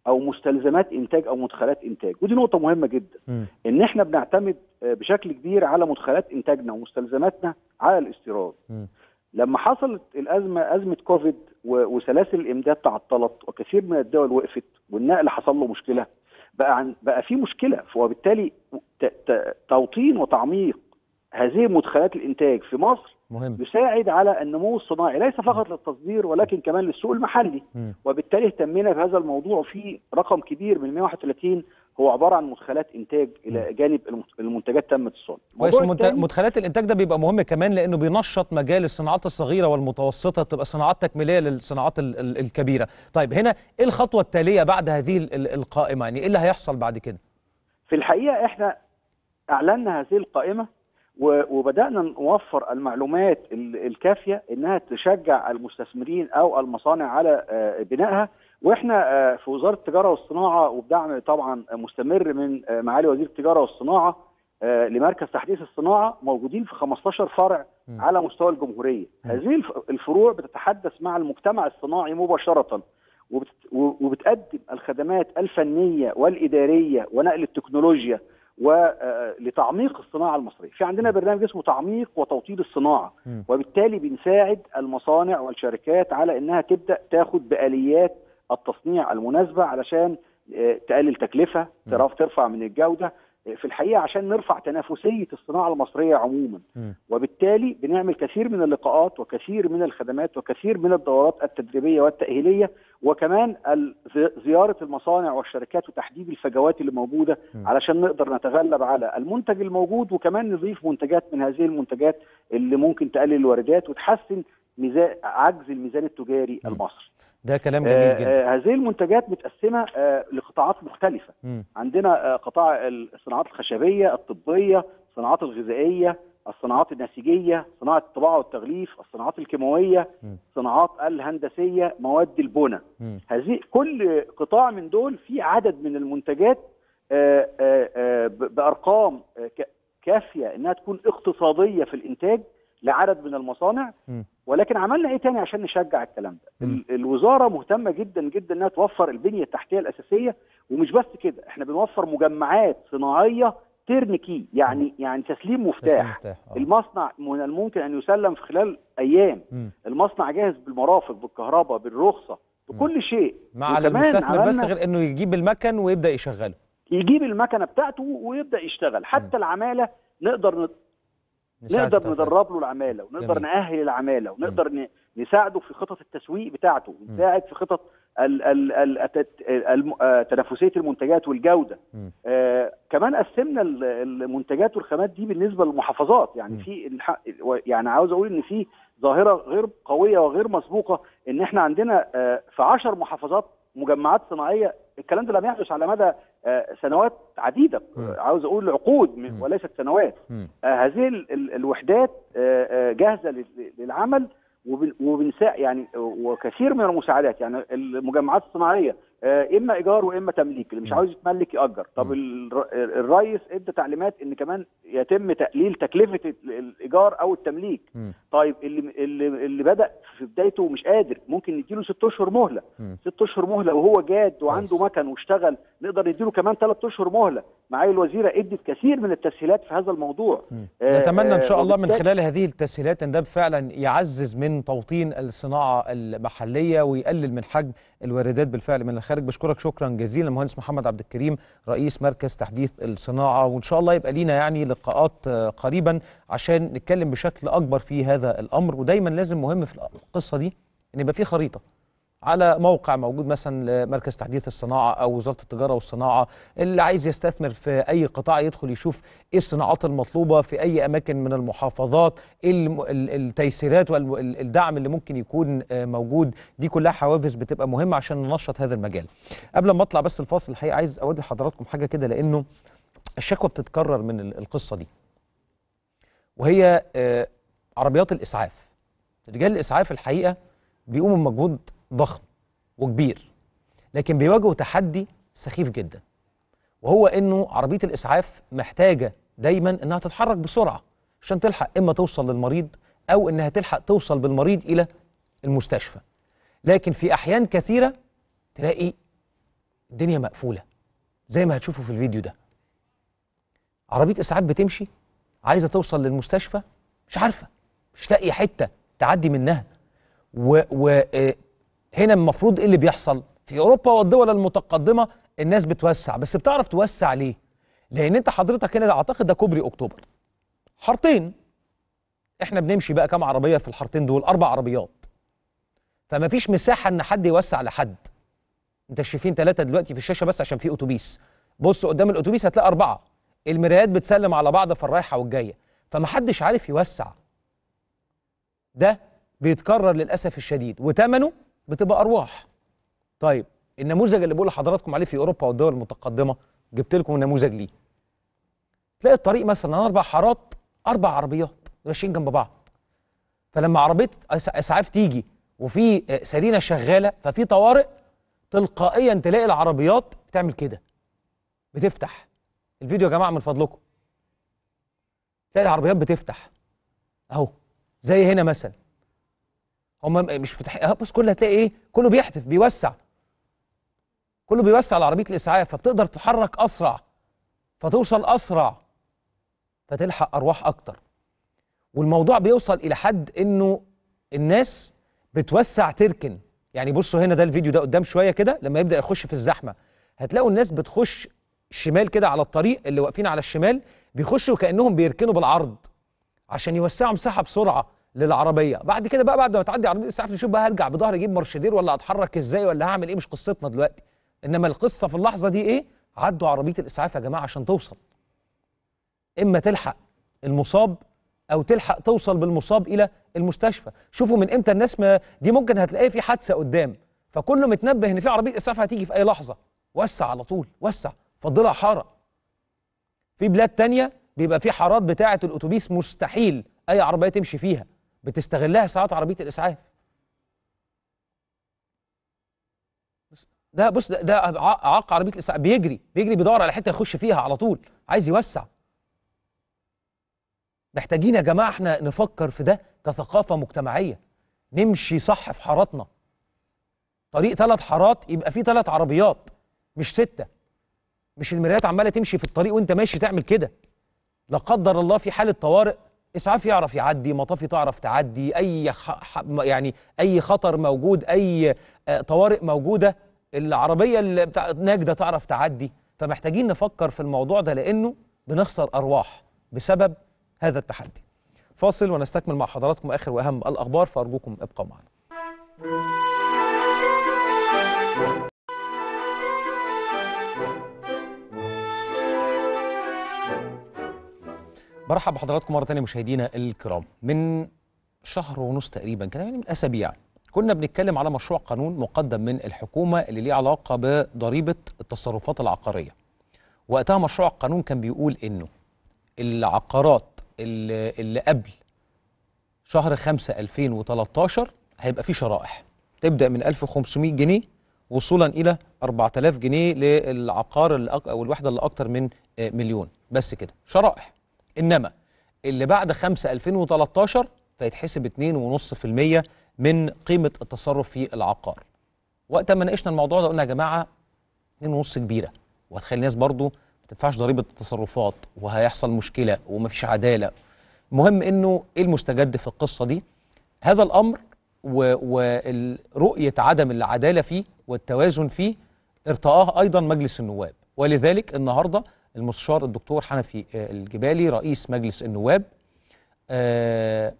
او مستلزمات انتاج او مدخلات انتاج ودي نقطه مهمه جدا م. ان احنا بنعتمد آه، بشكل كبير على مدخلات انتاجنا ومستلزماتنا على الاستيراد م. لما حصلت الازمه ازمه كوفيد وسلاسل الامداد تعطلت وكثير من الدول وقفت والنقل حصل له مشكله بقى عن بقى في مشكله وبالتالي توطين وتعميق هذه مدخلات الانتاج في مصر مهم. يساعد على النمو الصناعي ليس فقط للتصدير ولكن كمان للسوق المحلي م. وبالتالي اهتمينا بهذا الموضوع في رقم كبير من 131 هو عباره عن مدخلات انتاج الى جانب المنتجات تامه الصنع كويس مدخلات الانتاج ده بيبقى مهم كمان لانه بينشط مجال الصناعات الصغيره والمتوسطه تبقى صناعات تكميليه للصناعات الكبيره طيب هنا ايه الخطوه التاليه بعد هذه القائمه يعني ايه اللي هيحصل بعد كده في الحقيقه احنا اعلنا هذه القائمه وبدانا نوفر المعلومات الكافيه انها تشجع المستثمرين او المصانع على آه، بنائها واحنا آه، في وزاره التجاره والصناعه وبدعم طبعا مستمر من آه، معالي وزير التجاره والصناعه آه، لمركز تحديث الصناعه موجودين في 15 فرع على مستوى الجمهوريه، هذه الفروع بتتحدث مع المجتمع الصناعي مباشره وبتقدم الخدمات الفنيه والاداريه ونقل التكنولوجيا ولتعميق الصناعه المصريه، في عندنا برنامج اسمه تعميق وتوطيد الصناعه وبالتالي بنساعد المصانع والشركات على انها تبدا تاخد باليات التصنيع المناسبه علشان آه، تقلل تكلفه ترفع من الجوده آه، في الحقيقه عشان نرفع تنافسيه الصناعه المصريه عموما وبالتالي بنعمل كثير من اللقاءات وكثير من الخدمات وكثير من الدورات التدريبيه والتاهيليه وكمان زياره المصانع والشركات وتحديد الفجوات اللي موجوده علشان نقدر نتغلب على المنتج الموجود وكمان نضيف منتجات من هذه المنتجات اللي ممكن تقلل الواردات وتحسن ميزان عجز الميزان التجاري المصري ده كلام جميل آه، جدا آه، هذه المنتجات متقسمه آه، لقطاعات مختلفه م. عندنا قطاع الصناعات الخشبيه الطبيه الصناعات الغذائيه الصناعات النسيجيه صناعه الطباعه والتغليف الصناعات الكيماويه الصناعات الهندسيه مواد البنى هذه كل قطاع من دول فيه عدد من المنتجات بارقام كافيه انها تكون اقتصاديه في الانتاج لعدد من المصانع ولكن عملنا ايه تاني عشان نشجع الكلام ده الوزاره مهتمه جدا جدا انها توفر البنيه التحتيه الاساسيه ومش بس كده احنا بنوفر مجمعات صناعيه تيرنكي يعني م. يعني تسليم مفتاح, تسليم مفتاح. آه. المصنع من الممكن ان يسلم في خلال ايام م. المصنع جاهز بالمرافق بالكهرباء بالرخصه بكل شيء مع المستثمر بس غير انه يجيب المكن ويبدا يشغله يجيب المكنه بتاعته ويبدا يشتغل حتى م. العماله نقدر نقدر ندرب له العماله ونقدر جميل. ناهل العماله ونقدر م. نساعده في خطط التسويق بتاعته نساعد في خطط آه، تنافسيه المنتجات والجوده آه كمان قسمنا المنتجات والخامات دي بالنسبه للمحافظات يعني م. في يعني عاوز اقول ان في ظاهره غير قويه وغير مسبوقه ان احنا عندنا آه في 10 محافظات مجمعات صناعيه الكلام ده لم يحدث على مدى آه، سنوات عديده عاوز اقول عقود وليست سنوات آه، هذه الوحدات آه، جاهزه للعمل وبنساء يعني وكثير من المساعدات يعني المجمعات الصناعيه آه، اما ايجار واما تمليك اللي مش نعم. عاوز يتملك ياجر طب نعم. الرئيس ادى تعليمات ان كمان يتم تقليل تكلفه الايجار او التمليك نعم. طيب اللي اللي, اللي بدا في بدايته ومش قادر ممكن نديله ست اشهر مهله ست اشهر مهله وهو جاد وعنده مكن واشتغل نقدر نديله كمان ثلاث اشهر مهله معالي الوزيره ادت كثير من التسهيلات في هذا الموضوع آه، نتمنى ان شاء آه، الله من خلال هذه التسهيلات ان ده فعلا يعزز من توطين الصناعه المحليه ويقلل من حجم الواردات بالفعل من الخارج الخارج بشكرك شكرا جزيلا المهندس محمد عبد الكريم رئيس مركز تحديث الصناعه وان شاء الله يبقى لينا يعني لقاءات آه، قريبا عشان نتكلم بشكل اكبر في هذا الامر ودايما لازم مهم في القصه دي ان يبقى في خريطه على موقع موجود مثلا لمركز تحديث الصناعه او وزاره التجاره والصناعه اللي عايز يستثمر في اي قطاع يدخل يشوف ايه الصناعات المطلوبه في اي اماكن من المحافظات إيه التيسيرات والدعم اللي ممكن يكون آه، موجود دي كلها حوافز بتبقى مهمه عشان ننشط هذا المجال قبل ما اطلع بس الفاصل الحقيقه عايز اودي لحضراتكم حاجه كده لانه الشكوى بتتكرر من القصه دي وهي آه، عربيات الاسعاف رجال الاسعاف الحقيقه بيقوموا بمجهود ضخم وكبير لكن بيواجهوا تحدي سخيف جدا وهو انه عربيه الاسعاف محتاجه دايما انها تتحرك بسرعه عشان تلحق اما توصل للمريض او انها تلحق توصل بالمريض الى المستشفى لكن في احيان كثيره تلاقي الدنيا مقفوله زي ما هتشوفوا في الفيديو ده عربيه اسعاف بتمشي عايزه توصل للمستشفى مش عارفه مش لاقي حته تعدي منها و, و... آه، هنا المفروض ايه اللي بيحصل في اوروبا والدول المتقدمه الناس بتوسع بس بتعرف توسع ليه لان انت حضرتك هنا اعتقد ده كوبري اكتوبر حارتين احنا بنمشي بقى كام عربيه في الحارتين دول اربع عربيات فما فيش مساحه ان حد يوسع لحد انت شايفين ثلاثه دلوقتي في الشاشه بس عشان في اتوبيس بص قدام الاتوبيس هتلاقي اربعه المرايات بتسلم على بعض في الرايحه والجايه فمحدش عارف يوسع ده بيتكرر للاسف الشديد وتمنه بتبقى ارواح طيب النموذج اللي بقول لحضراتكم عليه في اوروبا والدول المتقدمه جبت لكم النموذج ليه تلاقي الطريق مثلا اربع حارات اربع عربيات ماشيين جنب بعض فلما عربيه اسعاف تيجي وفي سرينه شغاله ففي طوارئ تلقائيا تلاقي العربيات بتعمل كده بتفتح الفيديو يا جماعه من فضلكم تلاقي العربيات بتفتح اهو زي هنا مثلا هم مش فاتحين آه، بص كل هتلاقي ايه كله بيحتف بيوسع كله بيوسع على عربيه الاسعاف فبتقدر تتحرك اسرع فتوصل اسرع فتلحق ارواح اكتر والموضوع بيوصل الى حد انه الناس بتوسع تركن يعني بصوا هنا ده الفيديو ده قدام شويه كده لما يبدا يخش في الزحمه هتلاقوا الناس بتخش شمال كده على الطريق اللي واقفين على الشمال بيخشوا كانهم بيركنوا بالعرض عشان يوسعوا مساحه بسرعه للعربيه بعد كده بقى بعد ما تعدي عربيه الاسعاف نشوف بقى هرجع بظهري اجيب مرشدير ولا هتحرك ازاي ولا هعمل ايه مش قصتنا دلوقتي انما القصه في اللحظه دي ايه عدوا عربيه الاسعاف يا جماعه عشان توصل اما تلحق المصاب او تلحق توصل بالمصاب الى المستشفى شوفوا من امتى الناس ما دي ممكن هتلاقي في حادثه قدام فكله متنبه ان في عربيه اسعاف هتيجي في اي لحظه وسع على طول وسع فضلها حاره في بلاد تانية بيبقى في حارات بتاعه الاتوبيس مستحيل اي عربيه تمشي فيها بتستغلها ساعات عربيه الاسعاف ده بص ده, ده عربيه الاسعاف بيجري بيجري بيدور على حته يخش فيها على طول عايز يوسع محتاجين يا جماعه احنا نفكر في ده كثقافه مجتمعيه نمشي صح في حاراتنا طريق ثلاث حارات يبقى فيه ثلاث عربيات مش سته مش المرايات عماله تمشي في الطريق وانت ماشي تعمل كده لا قدر الله في حاله طوارئ اسعاف يعرف يعدي مطافي تعرف تعدي اي يعني اي خطر موجود اي آه، طوارئ موجوده العربيه اللي بتاع نجده تعرف تعدي فمحتاجين نفكر في الموضوع ده لانه بنخسر ارواح بسبب هذا التحدي فاصل ونستكمل مع حضراتكم اخر واهم الاخبار فارجوكم ابقوا معنا برحب بحضراتكم مره ثانيه مشاهدينا الكرام من شهر ونص تقريبا كان يعني من اسابيع كنا بنتكلم على مشروع قانون مقدم من الحكومه اللي ليه علاقه بضريبه التصرفات العقاريه وقتها مشروع القانون كان بيقول انه العقارات اللي, اللي قبل شهر 5 2013 هيبقى فيه شرائح تبدا من 1500 جنيه وصولا الى 4000 جنيه للعقار او الوحده اللي اكتر من آه، مليون بس كده شرائح إنما اللي بعد 5 2013 فيتحسب 2.5% من قيمة التصرف في العقار وقت ما ناقشنا الموضوع ده قلنا يا جماعة 2.5 كبيرة وهتخلي الناس برضو ما تدفعش ضريبة التصرفات وهيحصل مشكلة ومفيش عدالة المهم انه ايه المستجد في القصة دي هذا الأمر ورؤية عدم العدالة فيه والتوازن فيه ارتقاه أيضا مجلس النواب ولذلك النهاردة المستشار الدكتور حنفي آه، الجبالي رئيس مجلس النواب آه،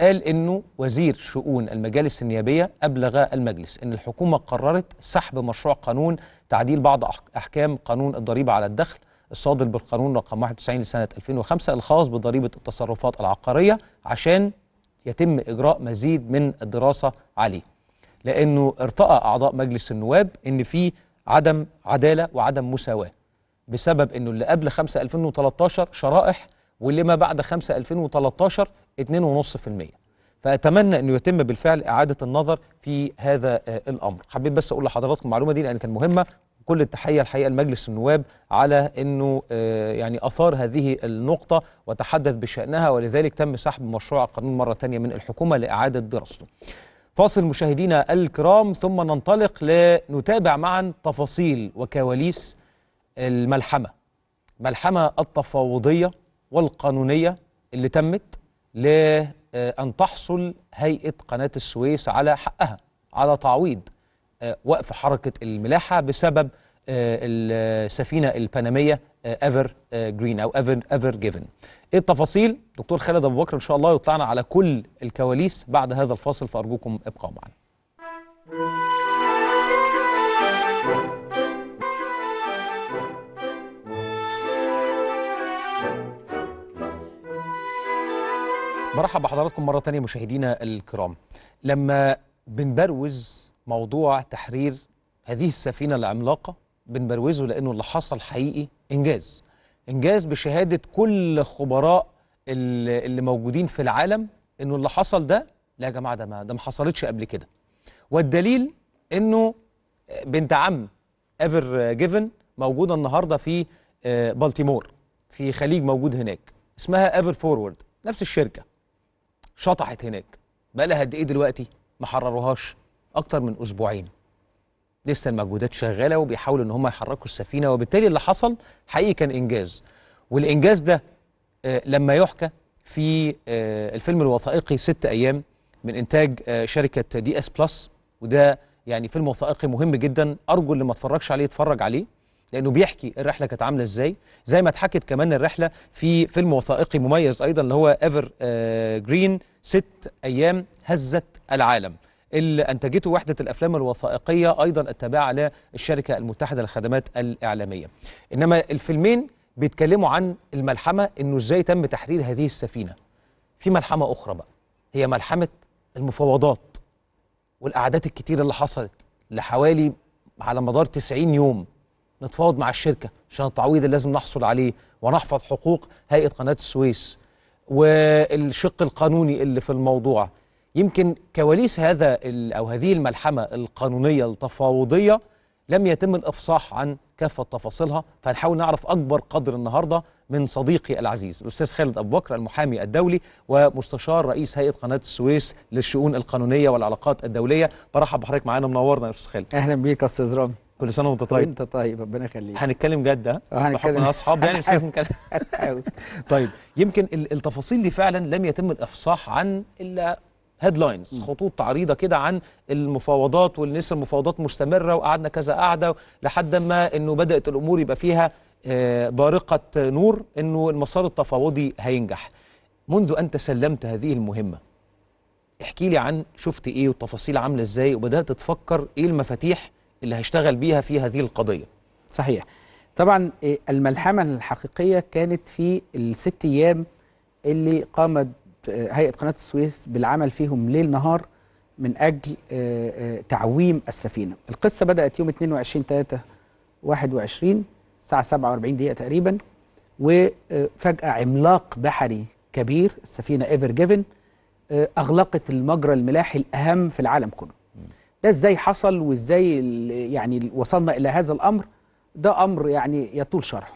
قال انه وزير شؤون المجالس النيابيه ابلغ المجلس ان الحكومه قررت سحب مشروع قانون تعديل بعض احكام قانون الضريبه على الدخل الصادر بالقانون رقم 91 لسنه 2005 الخاص بضريبه التصرفات العقاريه عشان يتم اجراء مزيد من الدراسه عليه لانه ارتأى اعضاء مجلس النواب ان في عدم عداله وعدم مساواه بسبب انه اللي قبل 5 2013 شرائح واللي ما بعد 5 2013 2.5% فاتمنى انه يتم بالفعل اعاده النظر في هذا آه، الامر حبيت بس اقول لحضراتكم المعلومه دي لان كان مهمه كل التحيه الحقيقه لمجلس النواب على انه آه، يعني اثار هذه النقطه وتحدث بشانها ولذلك تم سحب مشروع القانون مره ثانيه من الحكومه لاعاده دراسته. فاصل مشاهدينا الكرام ثم ننطلق لنتابع معا تفاصيل وكواليس الملحمه ملحمه التفاوضيه والقانونيه اللي تمت لان تحصل هيئه قناه السويس على حقها على تعويض آه، وقف حركه الملاحه بسبب آه، السفينه البنميه ايفر جرين او ايفر ايفر جيفن ايه التفاصيل دكتور خالد ابو بكر ان شاء الله يطلعنا على كل الكواليس بعد هذا الفاصل فارجوكم ابقوا معنا مرحبا بحضراتكم مرة تانية مشاهدينا الكرام لما بنبروز موضوع تحرير هذه السفينة العملاقة بنبروزه لأنه اللي حصل حقيقي إنجاز إنجاز بشهادة كل خبراء اللي موجودين في العالم إنه اللي حصل ده لا يا جماعة ده ما ده ما حصلتش قبل كده والدليل إنه بنت عم ايفر جيفن موجودة النهاردة في آه، بالتيمور في خليج موجود هناك اسمها ايفر فورورد نفس الشركة شطحت هناك بقى لها قد ايه دلوقتي ما حرروهاش اكتر من اسبوعين لسه المجهودات شغاله وبيحاولوا ان هم يحركوا السفينه وبالتالي اللي حصل حقيقي كان انجاز والانجاز ده آه، لما يحكى في آه، الفيلم الوثائقي ست ايام من انتاج آه، شركه دي اس بلس وده يعني فيلم وثائقي مهم جدا ارجو اللي ما اتفرجش عليه يتفرج عليه لانه بيحكي الرحله كانت عامله ازاي زي ما اتحكت كمان الرحله في فيلم وثائقي مميز ايضا اللي هو ايفر آه، جرين ست ايام هزت العالم اللي انتجته وحده الافلام الوثائقيه ايضا التابعه للشركه المتحده للخدمات الاعلاميه انما الفيلمين بيتكلموا عن الملحمه انه ازاي تم تحرير هذه السفينه في ملحمه اخرى بقى هي ملحمه المفاوضات والاعداد الكتير اللي حصلت لحوالي على مدار 90 يوم نتفاوض مع الشركه عشان التعويض اللي لازم نحصل عليه ونحفظ حقوق هيئه قناه السويس والشق القانوني اللي في الموضوع يمكن كواليس هذا او هذه الملحمه القانونيه التفاوضيه لم يتم الافصاح عن كافه تفاصيلها فهنحاول نعرف اكبر قدر النهارده من صديقي العزيز الاستاذ خالد ابو بكر المحامي الدولي ومستشار رئيس هيئه قناه السويس للشؤون القانونيه والعلاقات الدوليه برحب بحضرتك معانا منورنا يا استاذ خالد اهلا بيك استاذ رامي كل سنه وانت طيب وانت طيب ربنا يخليك هنتكلم جد اه هنتكلم اصحاب يعني مش لازم نتكلم [laughs] طيب يمكن التفاصيل دي فعلا لم يتم الافصاح عن الا هيدلاينز خطوط تعريضه كده عن المفاوضات وان لسه المفاوضات مستمره وقعدنا كذا قعده لحد ما انه بدات الامور يبقى فيها آه، بارقه نور انه المسار التفاوضي هينجح منذ ان تسلمت هذه المهمه احكي لي عن شفت ايه والتفاصيل عامله ازاي وبدات تفكر ايه المفاتيح اللي هيشتغل بيها في هذه القضية صحيح طبعا إيه، الملحمة الحقيقية كانت في الست أيام اللي قامت آه، هيئة قناة السويس بالعمل فيهم ليل نهار من أجل آه، آه، تعويم السفينة القصة بدأت يوم 22 3 21 الساعة 47 دقيقة تقريبا وفجأة عملاق بحري كبير السفينة ايفر جيفن أغلقت المجرى الملاحي الأهم في العالم كله ده ازاي حصل وازاي يعني وصلنا الى هذا الامر ده امر يعني يطول شرحه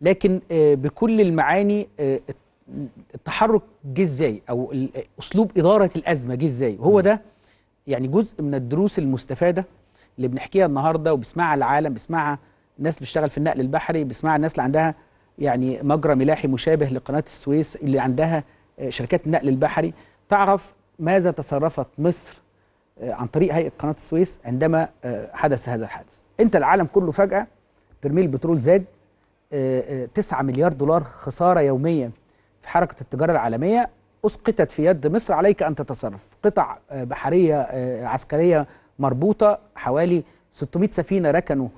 لكن آه، بكل المعاني آه، التحرك جه ازاي او اسلوب اداره الازمه جه ازاي هو ده يعني جزء من الدروس المستفاده اللي بنحكيها النهارده وبيسمعها العالم بيسمعها الناس اللي بتشتغل في النقل البحري بيسمعها الناس اللي عندها يعني مجرى ملاحي مشابه لقناه السويس اللي عندها آه، شركات النقل البحري تعرف ماذا تصرفت مصر آه، عن طريق هيئه قناه السويس عندما آه، حدث هذا الحادث انت العالم كله فجاه برميل البترول زاد 9 آه، مليار دولار خساره يوميا في حركه التجاره العالميه اسقطت في يد مصر عليك ان تتصرف قطع بحريه عسكريه مربوطه حوالي 600 سفينه ركنوا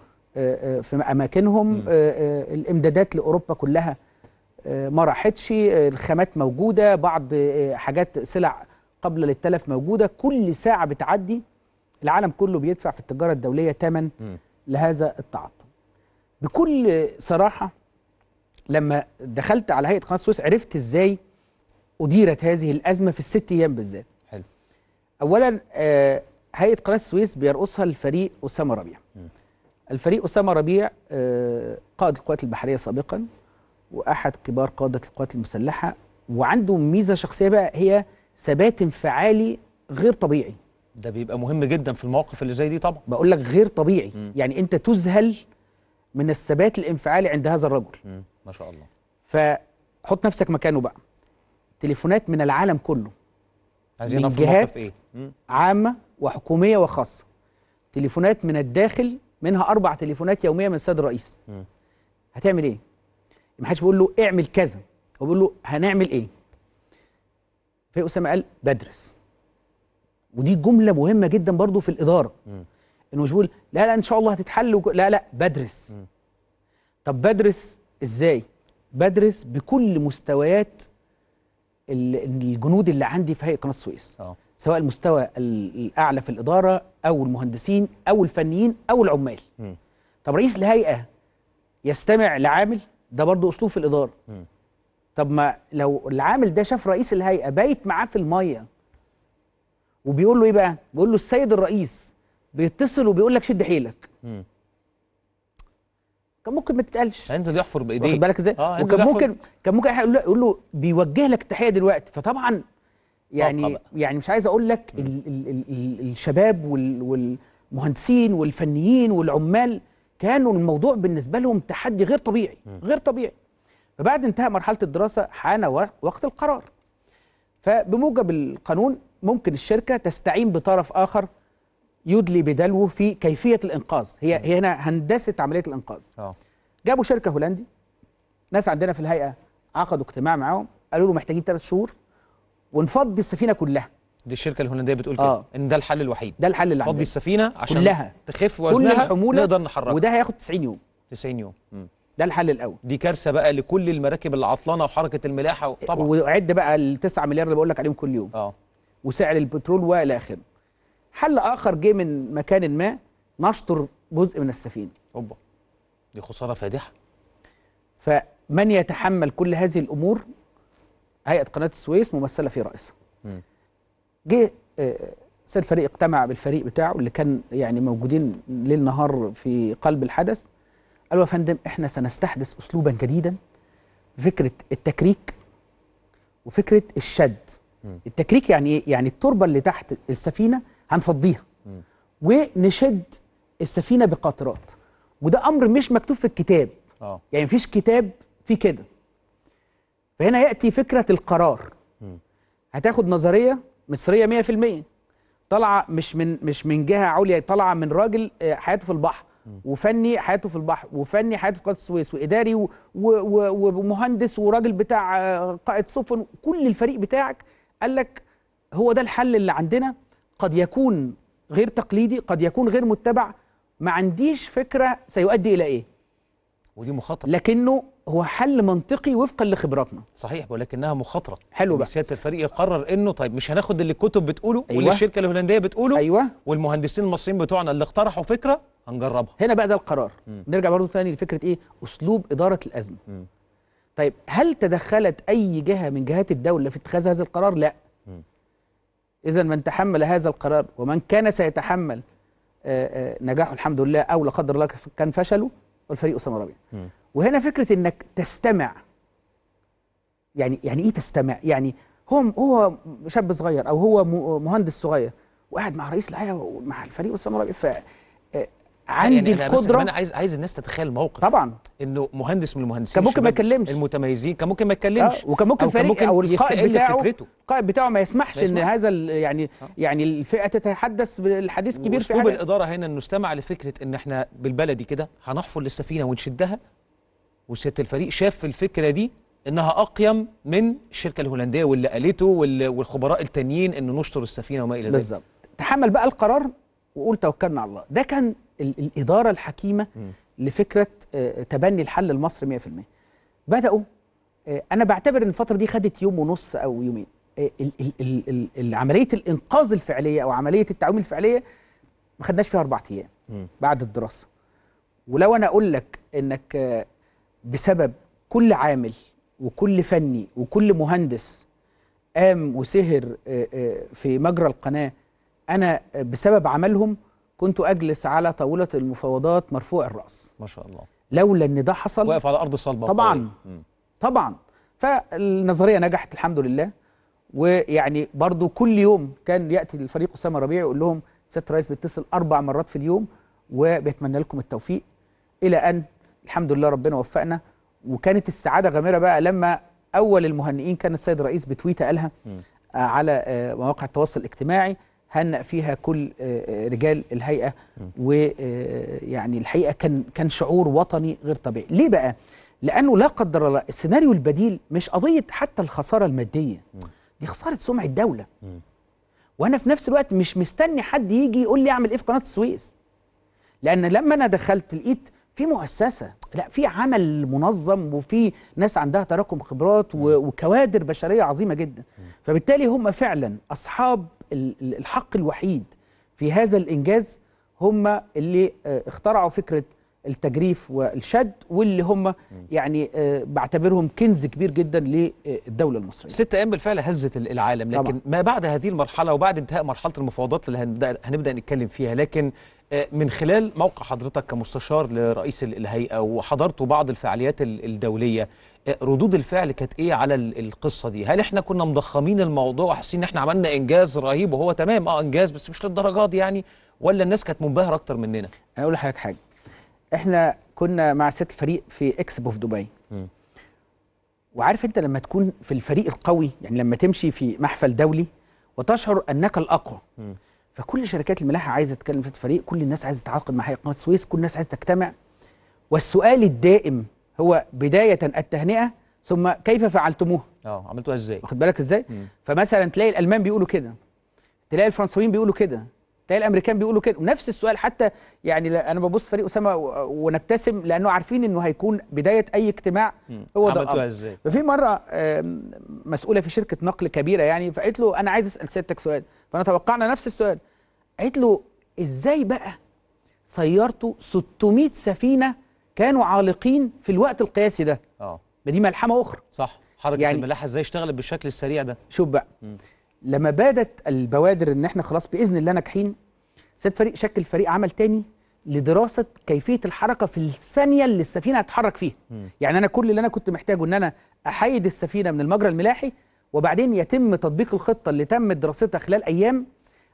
في اماكنهم الامدادات لاوروبا كلها ما راحتش الخامات موجوده بعض حاجات سلع قبل للتلف موجوده كل ساعه بتعدي العالم كله بيدفع في التجاره الدوليه ثمن لهذا التعطل بكل صراحه لما دخلت على هيئه قناه السويس عرفت ازاي اديرت هذه الازمه في الست ايام بالذات حلو اولا آه، هيئه قناه السويس بيرقصها الفريق اسامه ربيع الفريق اسامه ربيع آه، قائد القوات البحريه سابقا واحد كبار قاده القوات المسلحه وعنده ميزه شخصيه بقى هي ثبات انفعالي غير طبيعي ده بيبقى مهم جدا في المواقف اللي زي دي طبعا بقول لك غير طبيعي م. يعني انت تذهل من الثبات الانفعالي عند هذا الرجل م. ما شاء الله فحط نفسك مكانه بقى تليفونات من العالم كله عايزين من جهات إيه؟ عامه وحكوميه وخاصه تليفونات من الداخل منها اربع تليفونات يوميه من السيد الرئيس م. هتعمل ايه ما حدش بيقول له اعمل كذا هو بيقول له هنعمل ايه في اسامه قال بدرس ودي جمله مهمه جدا برضو في الاداره انه مش بقول لا لا ان شاء الله هتتحل لا لا بدرس م. طب بدرس ازاي بدرس بكل مستويات الجنود اللي عندي في هيئه قناه السويس آه. سواء المستوى الاعلى في الاداره او المهندسين او الفنيين او العمال م. طب رئيس الهيئه يستمع لعامل ده برضه اسلوب في الاداره م. طب ما لو العامل ده شاف رئيس الهيئه بايت معاه في الميه وبيقول له ايه بقى؟ بيقول له السيد الرئيس بيتصل وبيقول لك شد حيلك. كان ممكن ما تتقالش هينزل يحفر بايديه واخد بالك ازاي؟ آه وكان ممكن كان ممكن يقول له بيوجه لك التحيه دلوقتي فطبعا يعني يعني مش عايز اقول لك الـ الـ الـ الشباب والمهندسين والفنيين والعمال كانوا الموضوع بالنسبه لهم تحدي غير طبيعي غير طبيعي فبعد انتهاء مرحله الدراسه حان وقت القرار فبموجب القانون ممكن الشركه تستعين بطرف اخر يدلي بدلوه في كيفيه الانقاذ هي هي هنا هندسه عمليه الانقاذ أوه. جابوا شركه هولندي ناس عندنا في الهيئه عقدوا اجتماع معاهم قالوا له محتاجين ثلاث شهور ونفضي السفينه كلها دي الشركه الهولنديه بتقول كده آه. ان ده الحل الوحيد ده الحل الوحيد فضي السفينه عشان كلها تخف وزنها كل الحموله نقدر نحركها وده هياخد 90 يوم 90 يوم ده الحل الاول دي كارثه بقى لكل المراكب اللي عطلانه وحركه الملاحه طبعا وعد بقى ال 9 مليار اللي بقول لك عليهم كل يوم اه وسعر البترول والى اخره حل اخر جه من مكان ما نشطر جزء من السفينه اوبا دي خساره فادحه فمن يتحمل كل هذه الامور هيئه قناه السويس ممثله في رئيسها جه سيد آه، الفريق اجتمع بالفريق بتاعه اللي كان يعني موجودين ليل نهار في قلب الحدث قالوا يا فندم احنا سنستحدث اسلوبا جديدا فكره التكريك وفكره الشد التكريك يعني ايه يعني التربه اللي تحت السفينه هنفضيها ونشد السفينه بقطرات وده امر مش مكتوب في الكتاب أوه. يعني مفيش كتاب فيه كده فهنا ياتي فكره القرار هتاخد نظريه مصريه 100% طالعه مش من مش من جهه عليا طالعه من راجل آه، حياته في البحر وفني حياته في البحر وفني حياته في قناه السويس واداري ومهندس وراجل بتاع آه، قائد سفن كل الفريق بتاعك قال لك هو ده الحل اللي عندنا قد يكون غير تقليدي قد يكون غير متبع ما عنديش فكره سيؤدي الى ايه ودي مخاطره لكنه هو حل منطقي وفقا لخبراتنا صحيح ولكنها مخاطره حلو بقى سياده الفريق يقرر انه طيب مش هناخد اللي الكتب بتقوله أيوة. واللي الشركه الهولنديه بتقوله أيوة. والمهندسين المصريين بتوعنا اللي اقترحوا فكره هنجربها هنا بقى ده القرار م. نرجع برضه ثاني لفكره ايه اسلوب اداره الازمه م. طيب هل تدخلت اي جهه من جهات الدوله في اتخاذ هذا القرار لا اذا من تحمل هذا القرار ومن كان سيتحمل آه، آه، نجاحه الحمد لله او لا قدر الله كان فشله الفريق اسامه ربيع وهنا فكره انك تستمع يعني يعني ايه تستمع يعني هو هو شاب صغير او هو مهندس صغير وقاعد مع رئيس الهيئه ومع الفريق وسام عليكم ف عندي آه، يعني القدره انا عايز عايز الناس تتخيل موقف طبعا انه مهندس من المهندسين كان ممكن ما يتكلمش المتميزين كان ممكن ما يتكلمش آه، وكان ممكن فريق ممكن او القائد بتاعه فكرته. القائد بتاعه ما يسمحش ما يسمح. ان هذا يعني أه. يعني الفئه تتحدث بالحديث كبير في حاجه الاداره هنا انه استمع لفكره ان احنا بالبلدي كده هنحفر للسفينه ونشدها وسياده الفريق شاف الفكره دي انها اقيم من الشركه الهولنديه واللي قالته والخبراء التانيين ان نشطر السفينه وما الى ذلك بالظبط تحمل بقى القرار وقول توكلنا على الله ده كان الاداره الحكيمه م. لفكره آه، تبني الحل المصري 100% بداوا آه، انا بعتبر ان الفتره دي خدت يوم ونص او يومين آه، عمليه الانقاذ الفعليه او عمليه التعويم الفعليه ما خدناش فيها اربع ايام بعد الدراسه ولو انا اقول لك انك بسبب كل عامل وكل فني وكل مهندس قام وسهر آه، آه، في مجرى القناه انا بسبب عملهم كنت اجلس على طاوله المفاوضات مرفوع الراس ما شاء الله لولا ان ده حصل واقف على ارض صلبه طبعا طبعا فالنظريه نجحت الحمد لله ويعني برضو كل يوم كان ياتي الفريق اسامه ربيع يقول لهم سياده رئيس بتصل اربع مرات في اليوم وبيتمنى لكم التوفيق الى ان الحمد لله ربنا وفقنا وكانت السعاده غامره بقى لما اول المهنئين كان السيد الرئيس بتويته قالها آه، على آه، مواقع التواصل الاجتماعي هنأ فيها كل آه، رجال الهيئه ويعني الحقيقه كان كان شعور وطني غير طبيعي ليه بقى لانه لا قدر الله السيناريو البديل مش قضيه حتى الخساره الماديه دي خساره سمعه الدوله وانا في نفس الوقت مش مستني حد يجي يقول لي اعمل ايه في قناه السويس لان لما انا دخلت لقيت في مؤسسه لا في عمل منظم وفي ناس عندها تراكم خبرات وكوادر بشريه عظيمه جدا فبالتالي هم فعلا اصحاب الحق الوحيد في هذا الانجاز هم اللي آه، اخترعوا فكره التجريف والشد واللي هم يعني آه، بعتبرهم كنز كبير جدا للدوله المصريه. ست ايام بالفعل هزت العالم لكن طبعا. ما بعد هذه المرحله وبعد انتهاء مرحله المفاوضات اللي هنبدا هنبدا نتكلم فيها لكن من خلال موقع حضرتك كمستشار لرئيس الهيئه وحضرته بعض الفعاليات الدوليه آه، ردود الفعل كانت ايه على القصه دي هل احنا كنا مضخمين الموضوع وحاسين ان احنا عملنا انجاز رهيب وهو تمام اه انجاز بس مش للدرجه دي يعني ولا الناس كانت منبهره اكتر مننا انا اقول لحضرتك حاجه احنا كنا مع ست الفريق في اكسبو في دبي وعارف انت لما تكون في الفريق القوي يعني لما تمشي في محفل دولي وتشعر انك الاقوى م. فكل شركات الملاحه عايزه تتكلم في الفريق كل الناس عايزه تتعاقد مع هيئه قناه السويس كل الناس عايزه تجتمع والسؤال الدائم هو بدايه التهنئه ثم كيف فعلتموها اه عملتوها ازاي واخد بالك ازاي مم. فمثلا تلاقي الالمان بيقولوا كده تلاقي الفرنساويين بيقولوا كده تلاقي الامريكان بيقولوا كده ونفس السؤال حتى يعني انا ببص فريق اسامه ونبتسم لانه عارفين انه هيكون بدايه اي اجتماع هو ده عملتوها ازاي ففي مره مسؤوله في شركه نقل كبيره يعني فقالت له انا عايز اسال سيادتك سؤال فانا توقعنا نفس السؤال قالت له ازاي بقى سيرته 600 سفينه كانوا عالقين في الوقت القياسي ده اه دي ملحمه اخرى صح حركه يعني الملاحه ازاي اشتغلت بالشكل السريع ده شوف بقى م. لما بادت البوادر ان احنا خلاص باذن الله ناجحين سيد فريق شكل فريق عمل تاني لدراسه كيفيه الحركه في الثانيه اللي السفينه هتتحرك فيها يعني انا كل اللي انا كنت محتاجه ان انا احيد السفينه من المجرى الملاحي وبعدين يتم تطبيق الخطه اللي تم دراستها خلال ايام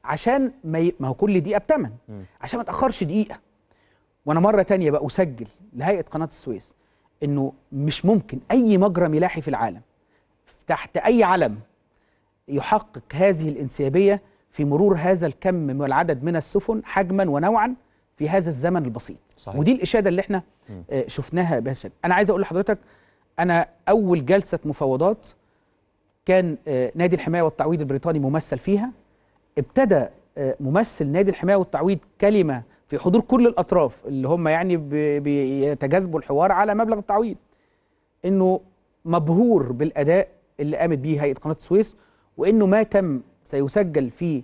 عشان ما, ي... ما هو كل دقيقه بتمن عشان ما تاخرش دقيقه وانا مره تانية بقى اسجل لهيئه قناه السويس انه مش ممكن اي مجرى ملاحي في العالم تحت اي علم يحقق هذه الانسيابيه في مرور هذا الكم والعدد من السفن حجما ونوعا في هذا الزمن البسيط صحيح. ودي الاشاده اللي احنا م. آه، شفناها بهذا انا عايز اقول لحضرتك انا اول جلسه مفاوضات كان آه، نادي الحماية والتعويض البريطاني ممثل فيها ابتدى آه، ممثل نادي الحماية والتعويض كلمة في حضور كل الأطراف اللي هم يعني بيتجاذبوا الحوار على مبلغ التعويض إنه مبهور بالأداء اللي قامت بيه هيئة قناة السويس وإنه ما تم سيسجل في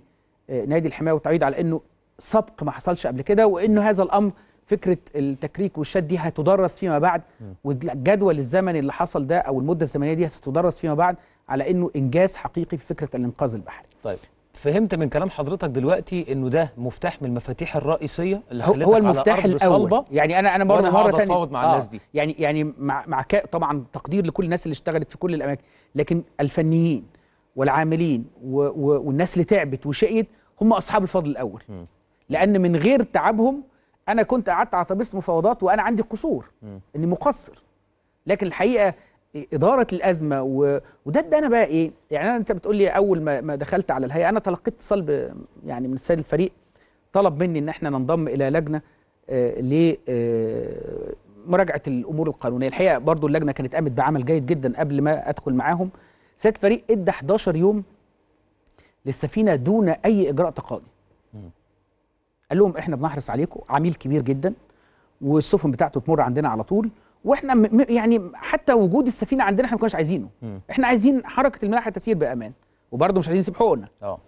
آه، نادي الحماية والتعويض على إنه سبق ما حصلش قبل كده وإنه هذا الأمر فكره التكريك والشد دي هتدرس فيما بعد والجدول الزمني اللي حصل ده او المده الزمنيه دي هتدرس فيما بعد على انه انجاز حقيقي في فكره الانقاذ البحري طيب فهمت من كلام حضرتك دلوقتي انه ده مفتاح من المفاتيح الرئيسيه اللي هو, هو المفتاح على أرض الاول صلبة يعني انا انا برضه مره تاني مع آه الناس دي يعني يعني مع مع طبعا تقدير لكل الناس اللي اشتغلت في كل الاماكن لكن الفنيين والعاملين و و والناس اللي تعبت وشقيت هم اصحاب الفضل الاول م. لان من غير تعبهم انا كنت قعدت على طبيس مفاوضات وانا عندي قصور م. اني مقصر لكن الحقيقه اداره الازمه و... وده ادانا بقى ايه؟ يعني انا انت بتقول لي اول ما, ما دخلت على الهيئه انا تلقيت اتصال ب... يعني من السيد الفريق طلب مني ان احنا ننضم الى لجنه آه لمراجعه آه الامور القانونيه، الحقيقه برضو اللجنه كانت قامت بعمل جيد جدا قبل ما ادخل معاهم. سيد الفريق ادى 11 يوم للسفينه دون اي اجراء تقاضي. قال لهم احنا بنحرص عليكم، عميل كبير جدا والسفن بتاعته تمر عندنا على طول واحنا يعني حتى وجود السفينه عندنا احنا ما كناش عايزينه م. احنا عايزين حركه الملاحه تسير بامان وبرضه مش عايزين نسيب حقوقنا اه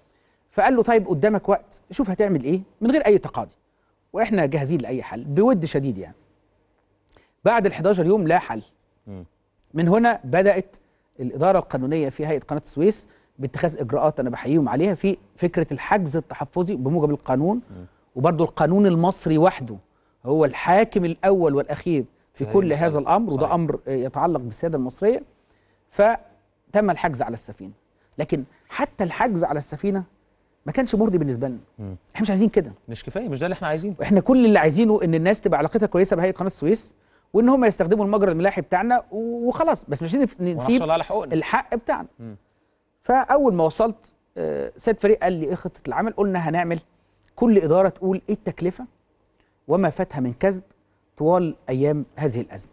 فقال له طيب قدامك وقت شوف هتعمل ايه من غير اي تقاضي واحنا جاهزين لاي حل بود شديد يعني بعد ال 11 يوم لا حل من هنا بدات الاداره القانونيه في هيئه قناه السويس باتخاذ اجراءات انا بحييهم عليها في فكره الحجز التحفظي بموجب القانون وبرضه القانون المصري وحده هو الحاكم الاول والاخير في كل هذا صحيح. الامر وده امر يتعلق بالسياده المصريه فتم الحجز على السفينه لكن حتى الحجز على السفينه ما كانش مرضي بالنسبه لنا احنا مش عايزين كده مش كفايه مش ده اللي احنا عايزينه احنا كل اللي عايزينه ان الناس تبقى علاقتها كويسه بهيئه قناه السويس وان هم يستخدموا المجرى الملاحي بتاعنا وخلاص بس مش عايزين نسيب الحق بتاعنا مم. فاول ما وصلت آه، سيد فريق قال لي ايه خطه العمل قلنا هنعمل كل اداره تقول ايه التكلفه وما فاتها من كسب طوال ايام هذه الازمه.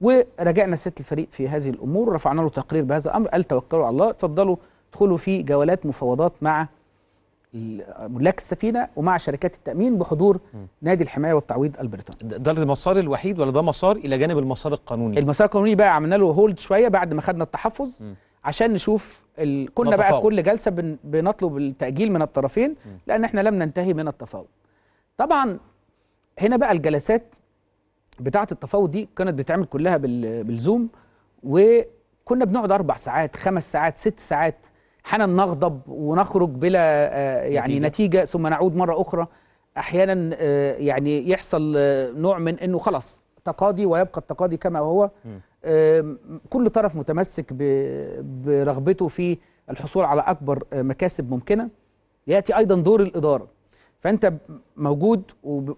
وراجعنا ست الفريق في هذه الامور رفعنا له تقرير بهذا الامر قال توكلوا على الله اتفضلوا ادخلوا في جولات مفاوضات مع ملاك السفينه ومع شركات التامين بحضور م. نادي الحمايه والتعويض البريطاني. ده المسار الوحيد ولا ده مسار الى جانب المسار القانوني؟ المسار القانوني بقى عملنا له هولد شويه بعد ما خدنا التحفظ م. عشان نشوف ال... كنا بقى في كل جلسه بن... بنطلب التاجيل من الطرفين م. لان احنا لم ننتهي من التفاوض. طبعا هنا بقى الجلسات بتاعه التفاوض دي كانت بتعمل كلها بالزوم وكنا بنقعد اربع ساعات خمس ساعات ست ساعات حنا نغضب ونخرج بلا آه، يعني نتيجة. نتيجه ثم نعود مره اخرى احيانا آه، يعني يحصل آه، نوع من انه خلاص تقاضي ويبقى التقاضي كما هو كل طرف متمسك برغبته في الحصول على اكبر مكاسب ممكنه ياتي ايضا دور الاداره فانت موجود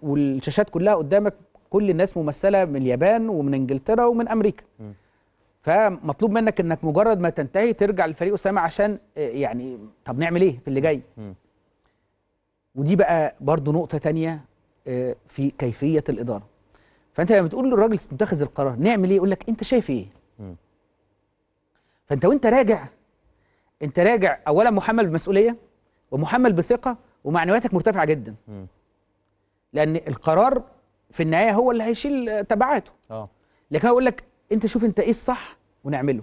والشاشات كلها قدامك كل الناس ممثله من اليابان ومن انجلترا ومن امريكا م. فمطلوب منك انك مجرد ما تنتهي ترجع للفريق اسامه عشان آه، يعني طب نعمل ايه في اللي جاي م. ودي بقى برضو نقطه تانية آه، في كيفيه الاداره فانت لما بتقول للراجل متخذ القرار نعمل ايه يقول لك انت شايف ايه فانت وانت راجع انت راجع اولا محمل بمسؤوليه ومحمل بثقه ومعنوياتك مرتفعه جدا م. لان القرار في النهايه هو اللي هيشيل تبعاته اه لكن اقول لك انت شوف انت ايه الصح ونعمله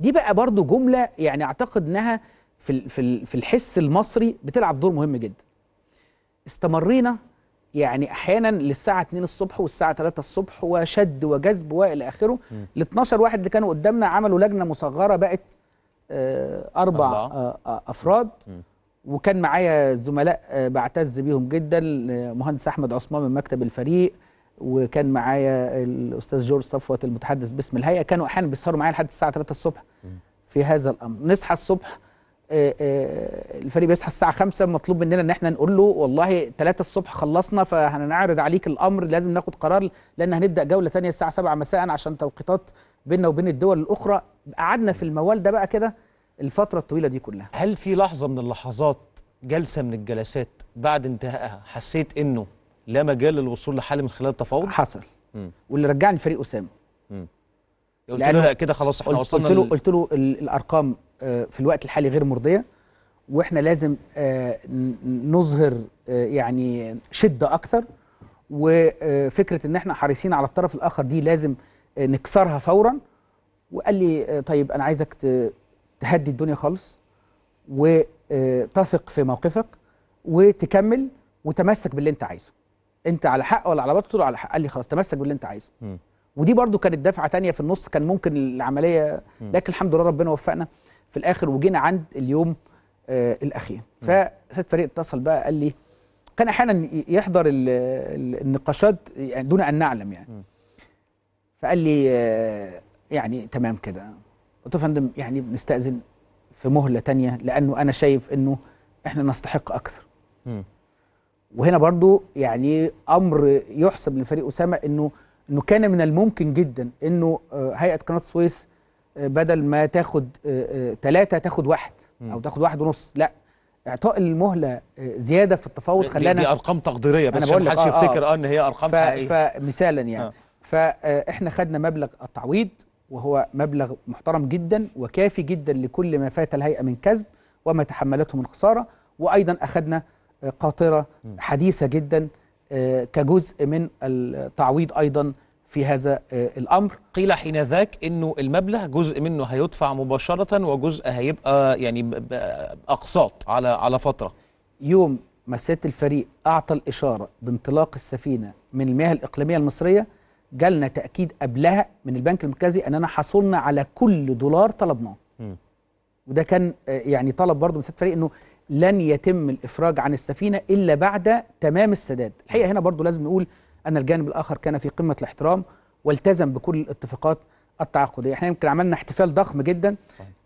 دي بقى برضو جمله يعني اعتقد انها في في في الحس المصري بتلعب دور مهم جدا استمرينا يعني احيانا للساعه 2 الصبح والساعه 3 الصبح وشد وجذب والى اخره ال 12 واحد اللي كانوا قدامنا عملوا لجنه مصغره بقت آه، اربع آه، آه، افراد مم. وكان معايا زملاء آه، بعتز بيهم جدا مهندس احمد عثمان من مكتب الفريق وكان معايا الاستاذ جورج صفوت المتحدث باسم الهيئه كانوا احيانا بيسهروا معايا لحد الساعه 3 الصبح في هذا الامر نصحى الصبح آه، آه، الفريق بيصحى الساعه 5 مطلوب مننا ان احنا نقول له والله 3 الصبح خلصنا فهنعرض عليك الامر لازم ناخد قرار لان هنبدا جوله ثانيه الساعه 7 مساء عشان توقيتات بيننا وبين الدول الاخرى قعدنا في الموال ده بقى كده الفترة الطويلة دي كلها هل في لحظة من اللحظات جلسة من الجلسات بعد انتهائها حسيت انه لا مجال للوصول لحل من خلال التفاوض؟ حصل مم. واللي رجعني فريق أسامة قلت له لا كده خلاص احنا وصلنا قلت له قلت له الارقام آه، في الوقت الحالي غير مرضيه واحنا لازم آه، نظهر آه، يعني شده اكثر وفكره ان احنا حريصين على الطرف الاخر دي لازم نكسرها فورا وقال لي طيب انا عايزك تهدي الدنيا خالص وتثق في موقفك وتكمل وتمسك باللي انت عايزه انت على حق ولا على باطل على حق قال لي خلاص تمسك باللي انت عايزه م. ودي برضو كانت دفعه تانية في النص كان ممكن العمليه م. لكن الحمد لله ربنا وفقنا في الاخر وجينا عند اليوم آه الاخير فسيد فريق اتصل بقى قال لي كان احيانا يحضر الـ الـ النقاشات يعني دون ان نعلم يعني م. فقال لي آه يعني تمام كده قلت يا فندم يعني بنستأذن في مهله تانية لانه انا شايف انه احنا نستحق اكثر م. وهنا برضو يعني امر يحسب لفريق اسامه انه انه كان من الممكن جدا انه آه، هيئه قناه السويس آه، بدل ما تاخد ثلاثه آه، تاخد واحد او تاخد واحد ونص لا اعطاء المهله زياده في التفاوض خلانا دي ارقام تقديريه بس عشان محدش يفتكر اه ان هي ارقام حقيقيه فمثالا يعني آه. فاحنا خدنا مبلغ التعويض وهو مبلغ محترم جدا وكافي جدا لكل ما فات الهيئة من كسب وما تحملته من خسارة وأيضا أخذنا قاطرة حديثة جدا آه، كجزء من التعويض أيضا في هذا آه، الأمر قيل حين ذاك أنه المبلغ جزء منه هيدفع مباشرة وجزء هيبقى يعني أقساط على على فترة يوم ما سيادة الفريق أعطى الإشارة بانطلاق السفينة من المياه الإقليمية المصرية جالنا تاكيد قبلها من البنك المركزي اننا حصلنا على كل دولار طلبناه وده كان آه، يعني طلب برضه من سياده الفريق انه لن يتم الافراج عن السفينه الا بعد تمام السداد الحقيقه هنا برضه لازم نقول ان الجانب الاخر كان في قمه الاحترام والتزم بكل الاتفاقات التعاقديه احنا يمكن عملنا احتفال ضخم جدا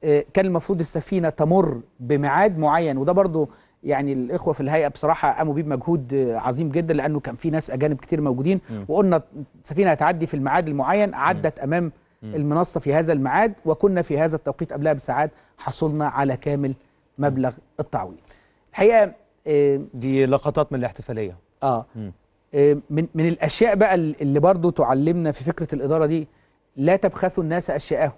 آه، كان المفروض السفينه تمر بميعاد معين وده برضه يعني الاخوه في الهيئه بصراحه قاموا بيه بمجهود عظيم جدا لانه كان في ناس اجانب كتير موجودين م. وقلنا سفينه هتعدي في الميعاد المعين عدت م. امام م. المنصه في هذا الميعاد وكنا في هذا التوقيت قبلها بساعات حصلنا على كامل مبلغ التعويض الحقيقه آه دي لقطات من الاحتفاليه آه. اه من من الاشياء بقى اللي برضو تعلمنا في فكره الاداره دي لا تبخثوا الناس اشياءهم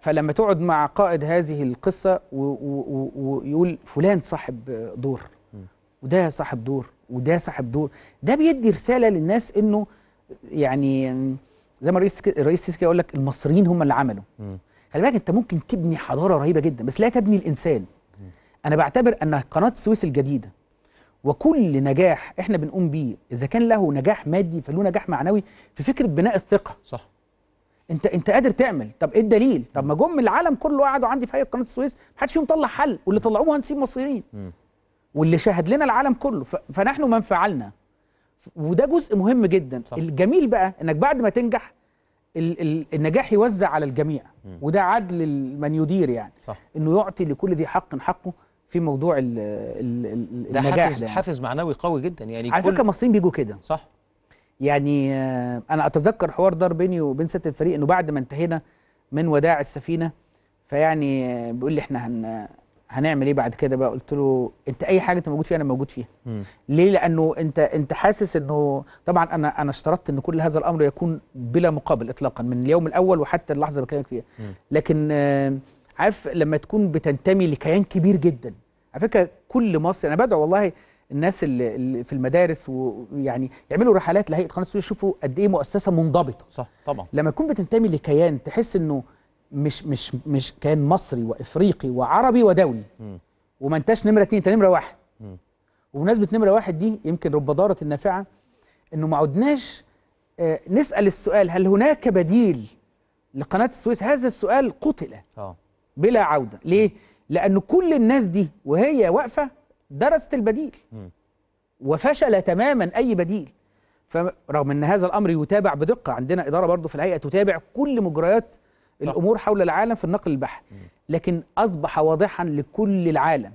فلما تقعد مع قائد هذه القصة ويقول فلان صاحب دور وده صاحب دور وده صاحب دور ده بيدي رسالة للناس انه يعني زي ما رئيس الرئيس السيسي يقول لك المصريين هم اللي عملوا خلي بالك انت ممكن تبني حضارة رهيبة جدا بس لا تبني الانسان انا بعتبر ان قناة السويس الجديدة وكل نجاح احنا بنقوم بيه اذا كان له نجاح مادي فله نجاح معنوي في فكرة بناء الثقة صح انت انت قادر تعمل طب ايه الدليل طب ما جم العالم كله قعدوا عندي في هيئه قناه السويس ما حدش فيهم طلع حل واللي طلعوه مهندسين مصريين واللي شاهد لنا العالم كله فنحن من فعلنا وده جزء مهم جدا صح. الجميل بقى انك بعد ما تنجح ال ال النجاح يوزع على الجميع م. وده عدل من يدير يعني صح. انه يعطي لكل ذي حق حقه في موضوع ال ال ال النجاح ده حافز, ده يعني. حافز معنوي قوي جدا يعني على فكره المصريين بيجوا كده صح يعني آه، انا اتذكر حوار دار بيني وبين سياده الفريق انه بعد ما انتهينا من وداع السفينه فيعني آه، بيقول لي احنا هن آه، هنعمل ايه بعد كده بقى قلت له انت اي حاجه انت موجود فيها انا موجود فيها ليه لانه انت انت حاسس انه طبعا انا انا اشترطت ان كل هذا الامر يكون بلا مقابل اطلاقا من اليوم الاول وحتى اللحظه اللي بكلمك فيها لكن عارف لما تكون بتنتمي لكيان كبير جدا على فكره كل مصر انا بدعو والله الناس اللي, اللي في المدارس ويعني يعملوا رحلات لهيئه قناه السويس يشوفوا قد ايه مؤسسه منضبطه صح طبعا لما تكون بتنتمي لكيان تحس انه مش مش مش كيان مصري وافريقي وعربي ودولي وما انتش نمره اتنين انت نمره واحد ومناسبه وبمناسبه نمره واحد دي يمكن رب داره النافعه انه ما عدناش آه، نسال السؤال هل هناك بديل لقناه السويس هذا السؤال قتل آه. بلا عوده ليه لان كل الناس دي وهي واقفه درست البديل وفشل تماما أي بديل فرغم أن هذا الأمر يتابع بدقة عندنا إدارة برضه في الهيئة تتابع كل مجريات الأمور حول العالم في النقل البحري لكن أصبح واضحا لكل العالم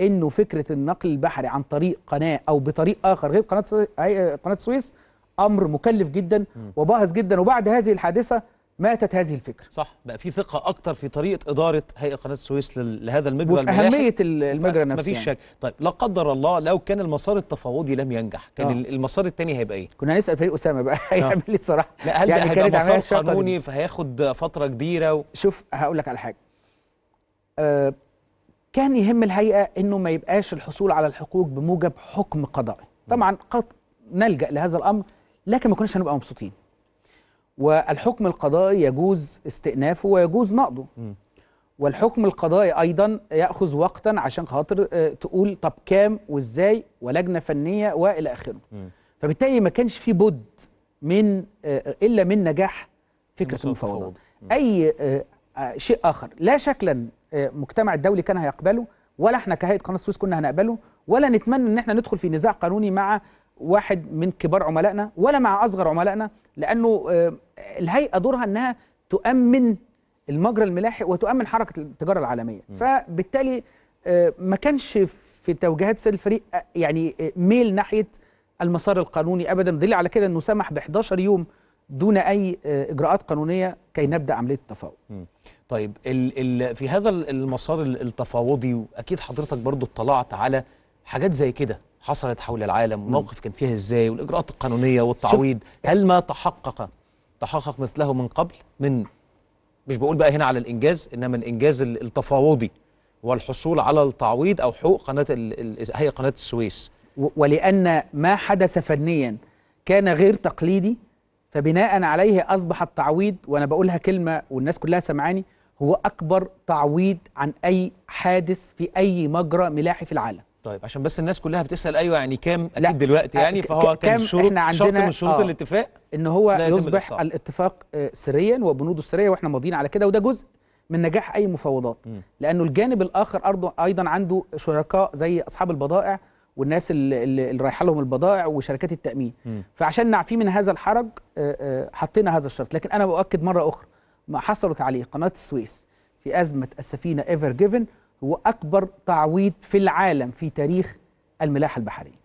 انه فكره النقل البحري عن طريق قناه او بطريق اخر غير قناه قناه السويس امر مكلف جدا وباهظ جدا وبعد هذه الحادثه ماتت هذه الفكره صح بقى في ثقه اكتر في طريقه اداره هيئه قناه السويس لهذا المجرى وفي اهميه المجرى نفسه مفيش يعني. شك طيب لا قدر الله لو كان المسار التفاوضي لم ينجح كان آه. المسار الثاني هيبقى ايه كنا هنسال فريق اسامه بقى [laughs] آه. هيعمل ايه صراحه لا هل يعني كان مسار قانوني فهياخد فتره كبيره و... شوف هقول لك على حاجه آه كان يهم الهيئه انه ما يبقاش الحصول على الحقوق بموجب حكم قضائي طبعا قد نلجا لهذا الامر لكن ما كناش هنبقى مبسوطين والحكم القضائي يجوز استئنافه ويجوز نقضه م. والحكم القضائي ايضا ياخذ وقتا عشان خاطر آه، تقول طب كام وازاي ولجنه فنيه والى اخره فبالتالي ما كانش في بد من آه، الا من نجاح فكره المفاوضات اي آه، شيء اخر لا شكلا المجتمع الدولي كان هيقبله ولا احنا كهيئه قناه السويس كنا هنقبله ولا نتمنى ان احنا ندخل في نزاع قانوني مع واحد من كبار عملائنا ولا مع اصغر عملائنا لانه آه، الهيئه دورها انها تؤمن المجرى الملاحي وتؤمن حركه التجاره العالميه م. فبالتالي آه، ما كانش في توجيهات سيد الفريق آه، يعني ميل ناحيه المسار القانوني ابدا دليل على كده انه سمح ب 11 يوم دون اي اجراءات قانونيه كي نبدا عمليه التفاوض طيب الـ الـ في هذا المسار التفاوضي اكيد حضرتك برضو اطلعت على حاجات زي كده حصلت حول العالم والموقف كان فيها ازاي والاجراءات القانونيه والتعويض هل ما تحقق تحقق مثله من قبل من مش بقول بقى هنا على الانجاز انما الانجاز التفاوضي والحصول على التعويض او حقوق قناه هي قناه السويس ولان ما حدث فنيا كان غير تقليدي فبناء عليه اصبح التعويض وانا بقولها كلمه والناس كلها سمعاني هو اكبر تعويض عن اي حادث في اي مجرى ملاحي في العالم طيب عشان بس الناس كلها بتسال ايوه يعني كام لا اكيد دلوقتي يعني فهو كان شروط احنا عندنا شرط من شروط آه الاتفاق ان هو يصبح الاتفاق آه، سريا وبنوده سريه واحنا ماضيين على كده وده جزء من نجاح اي مفاوضات م. لانه الجانب الاخر ايضا عنده شركاء زي اصحاب البضائع والناس اللي, رايحه لهم البضائع وشركات التامين م. فعشان نعفيه من هذا الحرج آه، آه، حطينا هذا الشرط لكن انا باؤكد مره اخرى ما حصلت عليه قناه السويس في ازمه السفينه ايفر جيفن هو أكبر تعويض في العالم في تاريخ الملاحة البحرية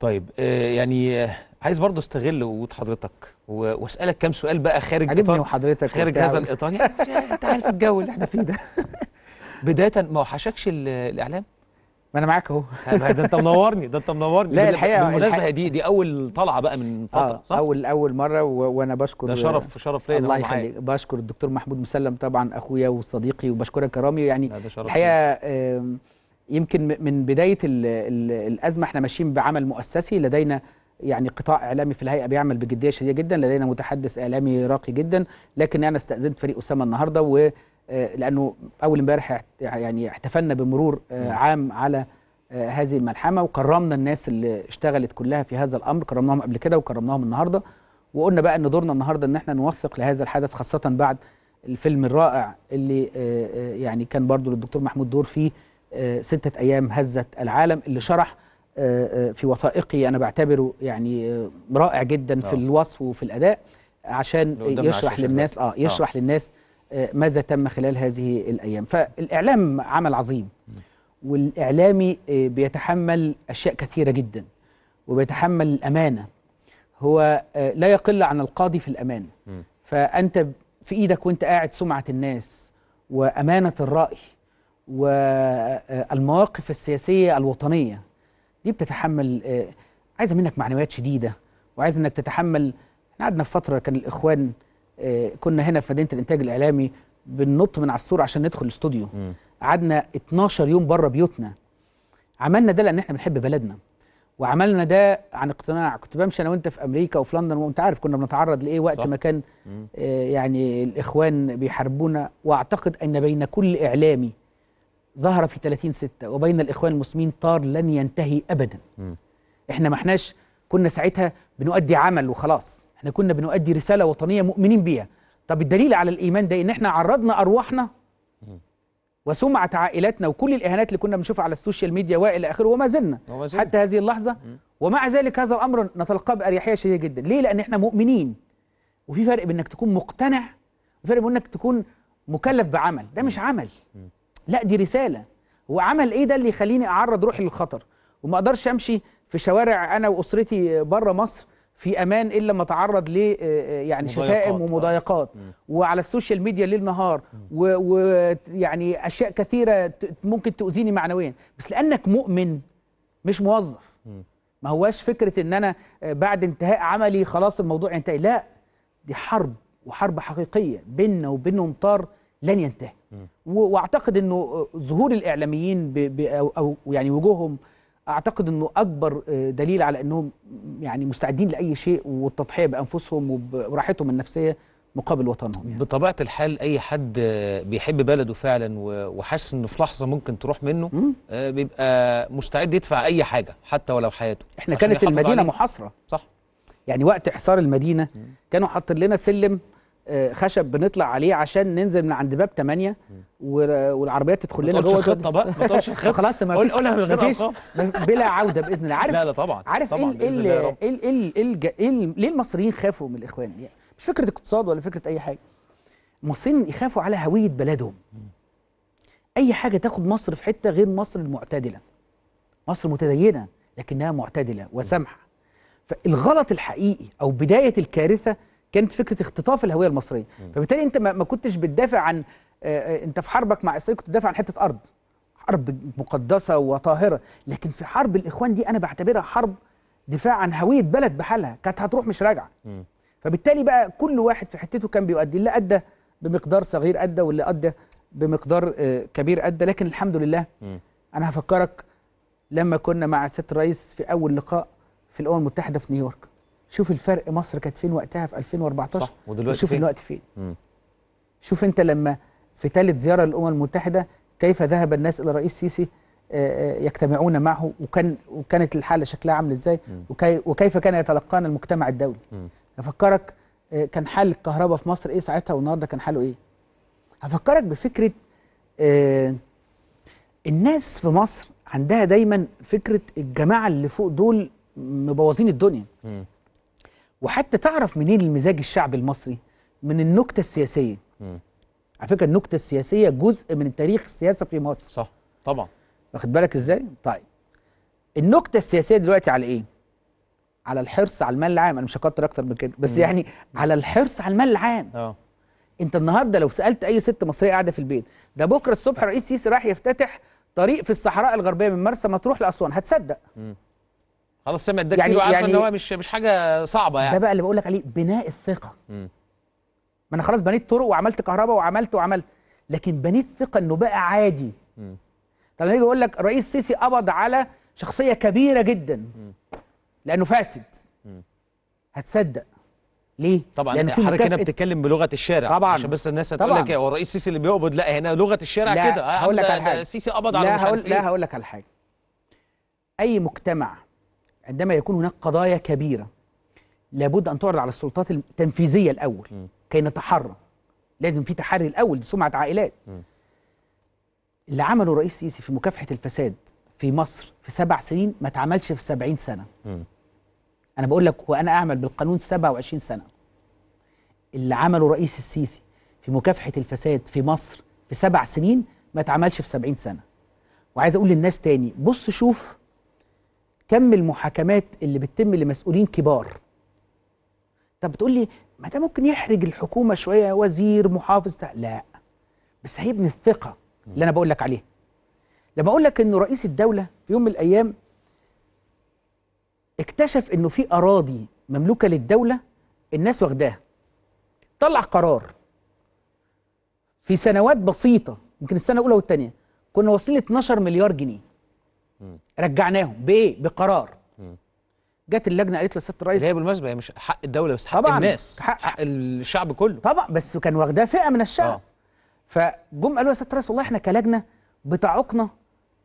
طيب آه، يعني آه، عايز برضه استغل وجود حضرتك واسالك كام سؤال بقى خارج عجبني وحضرتك خارج هذا الاطار انت يعني، [laughs] عارف الجو اللي احنا فيه ده [laughs] بدايه ما وحشكش الاعلام ما انا معاك اهو ده انت منورني ده انت منورني لا الحقيقه بالمناسبه دي دي اول طلعه بقى من آه، فتره آه صح اول اول مره وانا بشكر ده شرف شرف ليا الله يخليك بشكر الدكتور محمود مسلم طبعا اخويا وصديقي وبشكرك كرامي يعني الحقيقه يمكن من بدايه الـ الـ الازمه احنا ماشيين بعمل مؤسسي لدينا يعني قطاع اعلامي في الهيئه بيعمل بجديه شديده جدا لدينا متحدث اعلامي راقي جدا لكن انا استاذنت فريق اسامه النهارده و آه، لانه اول امبارح يعني احتفلنا بمرور آه، نعم. عام على آه، هذه الملحمه وكرمنا الناس اللي اشتغلت كلها في هذا الامر كرمناهم قبل كده وكرمناهم النهارده وقلنا بقى ان دورنا النهارده ان احنا نوثق لهذا الحدث خاصه بعد الفيلم الرائع اللي يعني كان برضو للدكتور محمود دور فيه ستة أيام هزت العالم اللي شرح في وثائقي أنا بعتبره يعني رائع جدا في الوصف وفي الأداء عشان يشرح للناس آه يشرح للناس آه، ماذا تم خلال هذه الأيام فالإعلام عمل عظيم والإعلامي آه، بيتحمل أشياء كثيرة جدا وبيتحمل الأمانة هو آه، لا يقل عن القاضي في الأمانة فأنت في إيدك وأنت قاعد سمعة الناس وأمانة الرأي والمواقف السياسية الوطنية دي بتتحمل عايزة منك معنويات شديدة وعايز انك تتحمل احنا قعدنا في فتره كان الاخوان آه، كنا هنا في مدينه الانتاج الاعلامي بننط من على السور عشان ندخل الاستوديو قعدنا 12 يوم بره بيوتنا عملنا ده لان احنا بنحب بلدنا وعملنا ده عن اقتناع كنت بمشي انا وانت في امريكا وفي لندن وانت عارف كنا بنتعرض لايه وقت صح. ما كان آه، يعني الاخوان بيحاربونا واعتقد ان بين كل اعلامي ظهر في 30 6 وبين الاخوان المسلمين طار لن ينتهي ابدا م. احنا ما احناش كنا ساعتها بنؤدي عمل وخلاص احنا كنا بنؤدي رسالة وطنية مؤمنين بيها طب الدليل على الإيمان ده إن احنا عرضنا أرواحنا وسمعة عائلاتنا وكل الإهانات اللي كنا بنشوفها على السوشيال ميديا وإلى آخره وما زلنا حتى هذه اللحظة ومع ذلك هذا الأمر نتلقاه بأريحية شديدة جدا ليه؟ لأن احنا مؤمنين وفي فرق بين انك تكون مقتنع وفرق بين انك تكون مكلف بعمل ده مش عمل لا دي رسالة وعمل إيه ده اللي يخليني أعرض روحي للخطر وما أقدرش أمشي في شوارع أنا وأسرتي بره مصر في امان الا ما تعرض ل آه، آه، يعني شتائم آه. ومضايقات وعلى السوشيال ميديا ليل نهار ويعني اشياء كثيره ممكن تؤذيني معنويا بس لانك مؤمن مش موظف ما هواش فكره ان انا بعد انتهاء عملي خلاص الموضوع ينتهي لا دي حرب وحرب حقيقيه بيننا وبين امطار لن ينتهي واعتقد انه ظهور الاعلاميين او يعني وجوههم اعتقد انه اكبر آه، دليل على انهم يعني مستعدين لاي شيء والتضحيه بانفسهم وبراحتهم النفسيه مقابل وطنهم يعني. بطبيعه الحال اي حد آه، بيحب بلده فعلا وحاسس انه في لحظه ممكن تروح منه مم. آه، بيبقى مستعد يدفع اي حاجه حتى ولو حياته احنا كانت المدينه عليه. محاصره صح يعني وقت حصار المدينه مم. كانوا حاطين لنا سلم آه، خشب بنطلع عليه عشان ننزل من عند باب 8 والعربيات تدخل لنا جوه الخطه بقى ما تقولش الخطه [laughs] خلاص ما فيش قولها من غير [laughs] بلا عوده باذن الله عارف لا لا طبعا عارف طبعا ايه ايه ايه ايه ليه المصريين خافوا من الاخوان يعني مش فكره اقتصاد ولا فكره اي حاجه المصريين يخافوا على هويه بلدهم اي حاجه تاخد مصر في حته غير مصر المعتدله مصر متدينه لكنها معتدله وسامحه فالغلط الحقيقي او بدايه الكارثه كانت فكره اختطاف الهويه المصريه فبالتالي انت ما كنتش بتدافع عن آه، آه، انت في حربك مع اسرائيل كنت بتدافع عن حته ارض حرب مقدسه وطاهره لكن في حرب الاخوان دي انا بعتبرها حرب دفاع عن هويه بلد بحالها كانت هتروح مش راجعه فبالتالي بقى كل واحد في حتته كان بيؤدي اللي ادى بمقدار صغير ادى واللي ادى بمقدار آه، كبير ادى لكن الحمد لله انا هفكرك لما كنا مع ست الرئيس في اول لقاء في الامم المتحده في نيويورك شوف الفرق مصر كانت فين وقتها في 2014 صح ودلوقتي شوف دلوقتي فين مم. شوف انت لما في ثالث زياره للامم المتحده كيف ذهب الناس الى الرئيس سيسي آه، آه، يجتمعون معه وكان وكانت الحاله شكلها عامل ازاي وكيف كان يتلقانا المجتمع الدولي افكرك آه، كان حال الكهرباء في مصر ايه ساعتها والنهارده كان حاله ايه هفكرك بفكره الناس في مصر عندها دايما فكره الجماعه اللي فوق دول مبوظين الدنيا وحتى تعرف منين المزاج الشعبي المصري من النكته السياسيه على فكره النكته السياسيه جزء من تاريخ السياسه في مصر صح طبعا واخد بالك ازاي طيب النكته السياسيه دلوقتي على ايه على الحرص على المال العام انا مش هكتر اكتر من كده بس مم. يعني على الحرص على المال العام اه انت النهارده لو سالت اي ست مصريه قاعده في البيت ده بكره الصبح رئيس سيسي رايح يفتتح طريق في الصحراء الغربيه من مرسى مطروح لاسوان هتصدق م. خلاص سمع ده يعني كتير وعارفه يعني ان هو مش مش حاجه صعبه يعني ده بقى اللي بقول لك عليه بناء الثقه ما انا خلاص بنيت طرق وعملت كهرباء وعملت وعملت لكن بنيت ثقه انه بقى عادي امم طب هيجي يقول لك رئيس السيسي قبض على شخصيه كبيره جدا م. لانه فاسد م. هتصدق ليه؟ طبعا لأن حضرتك هنا بتتكلم بلغه الشارع طبعا عشان بس الناس هتقول لك إيه، هو الرئيس السيسي اللي بيقبض لا هنا لغه الشارع كده هقول لك آه، على حاجه السيسي قبض على مش عارف إيه. لا هقول لك على حاجه اي مجتمع عندما يكون هناك قضايا كبيرة لابد أن تعرض على السلطات التنفيذية الأول م. كي نتحرى لازم في تحري الأول دي سمعة عائلات م. اللي عمله الرئيس السيسي في مكافحة الفساد في مصر في سبع سنين ما اتعملش في سبعين سنة م. أنا بقول لك وأنا أعمل بالقانون 27 سنة اللي عمله الرئيس السيسي في مكافحة الفساد في مصر في سبع سنين ما اتعملش في سبعين سنة وعايز أقول للناس تاني بص شوف كم المحاكمات اللي بتتم لمسؤولين كبار طب بتقول لي ما ده ممكن يحرج الحكومه شويه وزير محافظ لا بس هيبني الثقه اللي انا بقول لك عليها لما اقول لك انه رئيس الدوله في يوم من الايام اكتشف انه في اراضي مملوكه للدوله الناس واخداها طلع قرار في سنوات بسيطه يمكن السنه الاولى والثانيه كنا واصلين 12 مليار جنيه رجعناهم بايه بقرار جت اللجنه قالت للسياده الرئيس هي بالمناسبه هي مش حق الدوله بس حق طبعًا الناس حق, حق الشعب كله طبعا بس كان واخداه فئه من الشعب آه. فجم قالوا يا سياده الرئيس والله احنا كلجنه بتعقنا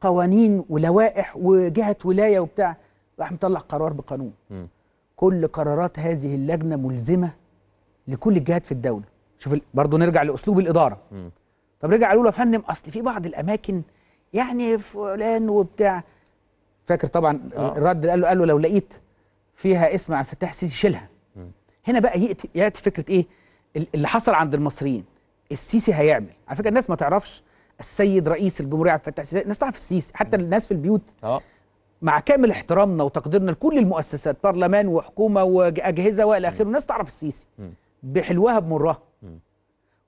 قوانين ولوائح وجهه ولايه وبتاع راح مطلع قرار بقانون م. كل قرارات هذه اللجنه ملزمه لكل الجهات في الدوله شوف برضه نرجع لاسلوب الاداره م. طب رجع قالوا له يا فندم اصل في بعض الاماكن يعني فلان وبتاع فاكر طبعا الرد آه. قال له قال له لو لقيت فيها اسم عبد الفتاح السيسي شيلها هنا بقى ياتي, يأتي فكره ايه اللي حصل عند المصريين السيسي هيعمل على فكره الناس ما تعرفش السيد رئيس الجمهوريه عبد الفتاح السيسي الناس تعرف السيسي حتى م. الناس في البيوت آه. مع كامل احترامنا وتقديرنا لكل المؤسسات برلمان وحكومه واجهزه والى اخره الناس تعرف السيسي م. بحلوها بمرها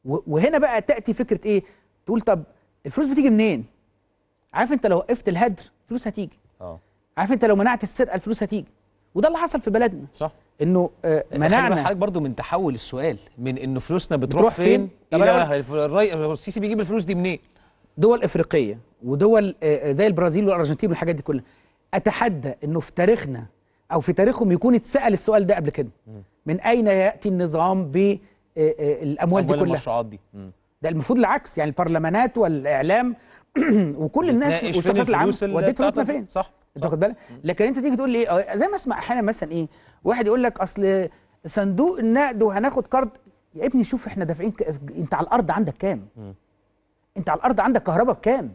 وهنا بقى تاتي فكره ايه تقول طب الفلوس بتيجي منين عارف انت لو وقفت الهدر فلوس هتيجي اه عارف انت لو منعت السرقه الفلوس هتيجي وده اللي حصل في بلدنا صح انه آه، منعنا حضرتك برضو من تحول السؤال من انه فلوسنا بتروح, بتروح فين, فين؟ الى السيسي بيجيب الفلوس دي منين دول افريقيه ودول آه، آه، زي البرازيل والارجنتين والحاجات دي كلها اتحدى انه في تاريخنا او في تاريخهم يكون اتسال السؤال ده قبل كده من اين ياتي النظام بالاموال دي كلها المشروعات دي ده المفروض العكس يعني البرلمانات والاعلام [clears throat] وكل الناس والصفات العامه وديت فلوسنا فين صح انت واخد بالك لكن انت تيجي تقول لي ايه زي ما اسمع احيانا مثلا ايه واحد يقول لك اصل صندوق النقد وهناخد كارد يا ابني شوف احنا دافعين ك... انت على الارض عندك كام انت على الارض عندك كهرباء بكام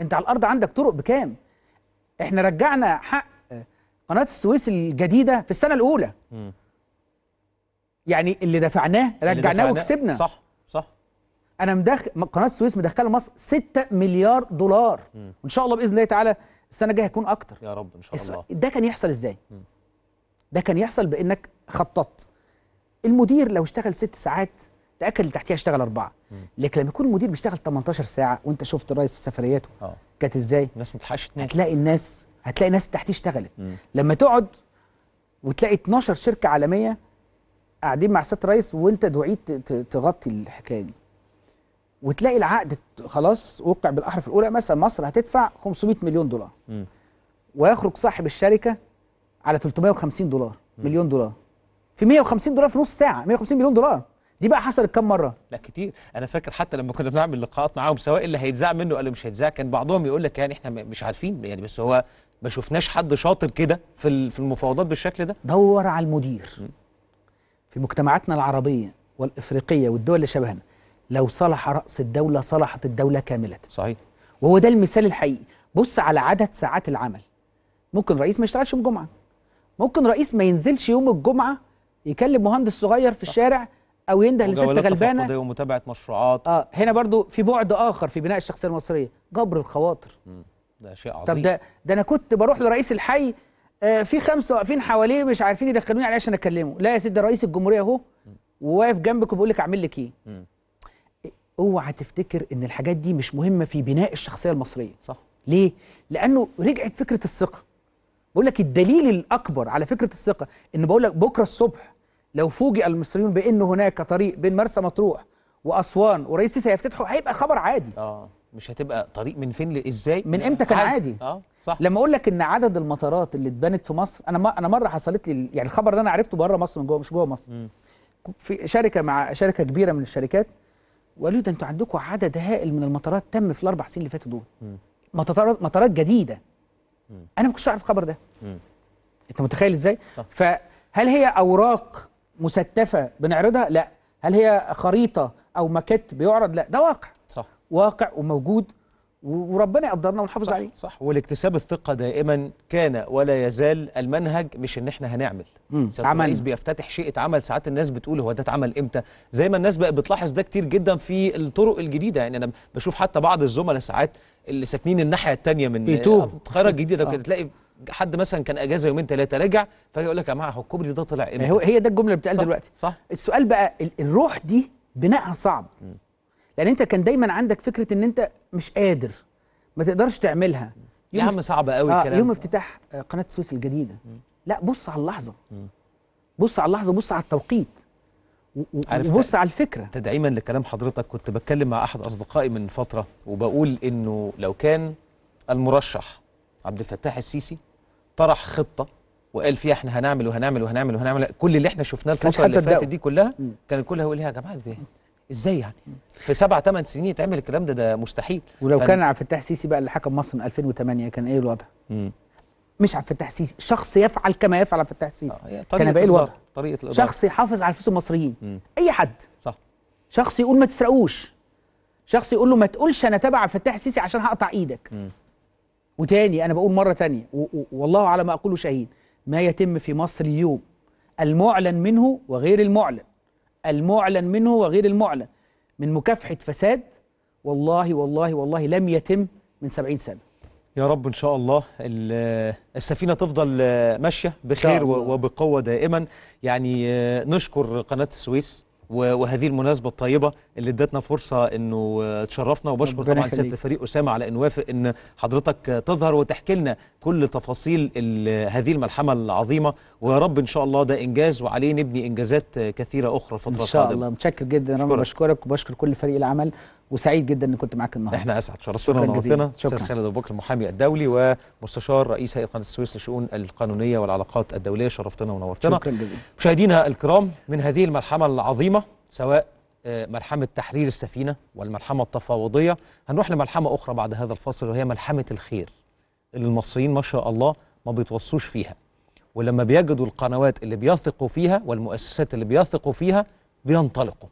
انت على الارض عندك طرق بكام احنا رجعنا حق قناه السويس الجديده في السنه الاولى يعني اللي دفعناه رجعناه وكسبنا صح صح انا مدخل قناه السويس مدخله مصر 6 مليار دولار م. وان شاء الله باذن الله تعالى السنه الجايه هيكون اكتر يا رب ان شاء الله ده كان يحصل ازاي م. ده كان يحصل بانك خططت المدير لو اشتغل ست ساعات تاكد اللي تحتيها اشتغل اربعه لكن لما يكون المدير بيشتغل 18 ساعه وانت شفت الرئيس في سفرياته آه. كانت ازاي الناس ما تلحقش هتلاقي الناس هتلاقي ناس تحتيه اشتغلت لما تقعد وتلاقي 12 شركه عالميه قاعدين مع سياده الرئيس وانت دعيت تغطي الحكايه دي وتلاقي العقد خلاص وقع بالاحرف الاولى مثلا مصر هتدفع 500 مليون دولار ويخرج صاحب الشركه على 350 دولار م. مليون دولار في 150 دولار في نص ساعه 150 مليون دولار دي بقى حصلت كام مره لا كتير انا فاكر حتى لما كنا بنعمل لقاءات معاهم سواء اللي هيتذاع منه قال مش هيتذاع كان بعضهم يقول لك يعني احنا مش عارفين يعني بس هو ما شفناش حد شاطر كده في في المفاوضات بالشكل ده دور على المدير م. في مجتمعاتنا العربيه والافريقيه والدول اللي شبهنا لو صلح رأس الدولة صلحت الدولة كاملة صحيح وهو ده المثال الحقيقي بص على عدد ساعات العمل ممكن رئيس ما يشتغلش يوم جمعة ممكن رئيس ما ينزلش يوم الجمعة يكلم مهندس صغير في الشارع او ينده لست غلبانه ومتابعه مشروعات اه هنا برضو في بعد اخر في بناء الشخصيه المصريه جبر الخواطر مم. ده شيء عظيم طب ده ده انا كنت بروح لرئيس الحي آه في خمسه واقفين حواليه مش عارفين يدخلوني عليه عشان اكلمه لا يا سيدي رئيس الجمهوريه اهو وواقف جنبك وبقول لك اعمل لك ايه اوعى تفتكر ان الحاجات دي مش مهمه في بناء الشخصيه المصريه صح ليه لانه رجعت فكره الثقه بقول لك الدليل الاكبر على فكره الثقه ان بقول لك بكره الصبح لو فوجئ المصريون بان هناك طريق بين مرسى مطروح واسوان ورئيس سيسي هيفتتحه هيبقى خبر عادي اه مش هتبقى طريق من فين لازاي من امتى كان عادي, عادي. اه صح لما اقول لك ان عدد المطارات اللي اتبنت في مصر انا انا مره حصلت لي يعني الخبر ده انا عرفته بره مصر من جوه مش جوه مصر م. في شركه مع شركه كبيره من الشركات وقالوا ده انتوا عندكم عدد هائل من المطارات تم في الاربع سنين اللي فاتوا دول مطارات مطارات جديده مم. انا ما كنتش اعرف الخبر ده مم. انت متخيل ازاي صح. فهل هي اوراق مستفه بنعرضها لا هل هي خريطه او ماكيت بيعرض لا ده واقع صح واقع وموجود وربنا يقدرنا ونحافظ عليه صح والاكتساب الثقه دائما كان ولا يزال المنهج مش ان احنا هنعمل عمل الرئيس بيفتتح شيء اتعمل ساعات الناس بتقول هو ده اتعمل امتى زي ما الناس بقت بتلاحظ ده كتير جدا في الطرق الجديده يعني انا بشوف حتى بعض الزملاء ساعات اللي ساكنين الناحيه الثانيه من آه، القاهره الجديده كده [laughs] آه. تلاقي حد مثلا كان اجازه يومين ثلاثه رجع فيقول لك يا جماعه هو الكوبري ده طلع امتى هي ده الجمله اللي بتتقال دلوقتي صح السؤال بقى الروح دي بناءها صعب لان يعني انت كان دايما عندك فكره ان انت مش قادر ما تقدرش تعملها يا عم صعبه قوي آه الكلام يوم افتتاح آه، قناه السويس الجديده لا بص على اللحظه بص على اللحظه بص على التوقيت وبص على الفكره تدعيما لكلام حضرتك كنت بتكلم مع احد اصدقائي من فتره وبقول انه لو كان المرشح عبد الفتاح السيسي طرح خطه وقال فيها احنا هنعمل وهنعمل وهنعمل وهنعمل كل اللي احنا شفناه الفتره اللي فاتت دي كلها كان الكل هيقول إيه يا جماعه ايه ازاي يعني في سبع ثمان سنين يتعمل الكلام ده ده مستحيل ولو كان عبد الفتاح السيسي بقى اللي حكم مصر من 2008 كان ايه الوضع مم. مش عبد الفتاح السيسي شخص يفعل كما يفعل عبد الفتاح السيسي آه. كان بقى ايه الوضع طريقه الإدارة. شخص يحافظ على فلوس المصريين مم. اي حد صح شخص يقول ما تسرقوش شخص يقول له ما تقولش انا تبع عبد الفتاح السيسي عشان هقطع ايدك مم. وتاني انا بقول مره تانية والله على ما اقوله شهيد ما يتم في مصر اليوم المعلن منه وغير المعلن المعلن منه وغير المعلن من مكافحة فساد والله والله والله لم يتم من سبعين سنة يا رب إن شاء الله السفينة تفضل ماشية بخير وبقوة دائما يعني آه، نشكر قناة السويس وهذه المناسبه الطيبه اللي ادتنا فرصه انه تشرفنا وبشكر طبعا سياده الفريق اسامه على انه وافق ان حضرتك تظهر وتحكي لنا كل تفاصيل هذه الملحمه العظيمه ويا رب ان شاء الله ده انجاز وعليه نبني انجازات كثيره اخرى الفتره القادمه ان شاء الله متشكر جدا رامي بشكرك وبشكر كل فريق العمل وسعيد جدا ان كنت معاك النهارده احنا اسعد شرفتنا ونورتنا استاذ خالد ابو بكر المحامي الدولي ومستشار رئيس هيئه قناه السويس للشؤون القانونيه والعلاقات الدوليه شرفتنا ونورتنا شكرا جزيلا مشاهدينا الكرام من هذه الملحمه العظيمه سواء آه، ملحمة تحرير السفينة والملحمة التفاوضية هنروح لملحمة أخرى بعد هذا الفصل وهي ملحمة الخير اللي المصريين ما شاء الله ما بيتوصوش فيها ولما بيجدوا القنوات اللي بيثقوا فيها والمؤسسات اللي بيثقوا فيها بينطلقوا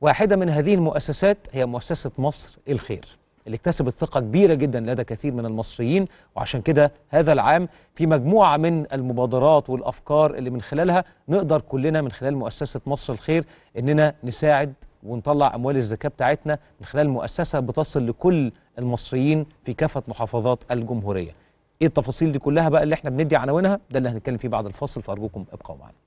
واحدة من هذه المؤسسات هي مؤسسة مصر الخير اللي اكتسبت ثقة كبيرة جدا لدى كثير من المصريين وعشان كده هذا العام في مجموعة من المبادرات والأفكار اللي من خلالها نقدر كلنا من خلال مؤسسة مصر الخير إننا نساعد ونطلع أموال الزكاة بتاعتنا من خلال مؤسسة بتصل لكل المصريين في كافة محافظات الجمهورية إيه التفاصيل دي كلها بقى اللي احنا بندي عناوينها ده اللي هنتكلم فيه بعد الفاصل فأرجوكم ابقوا معنا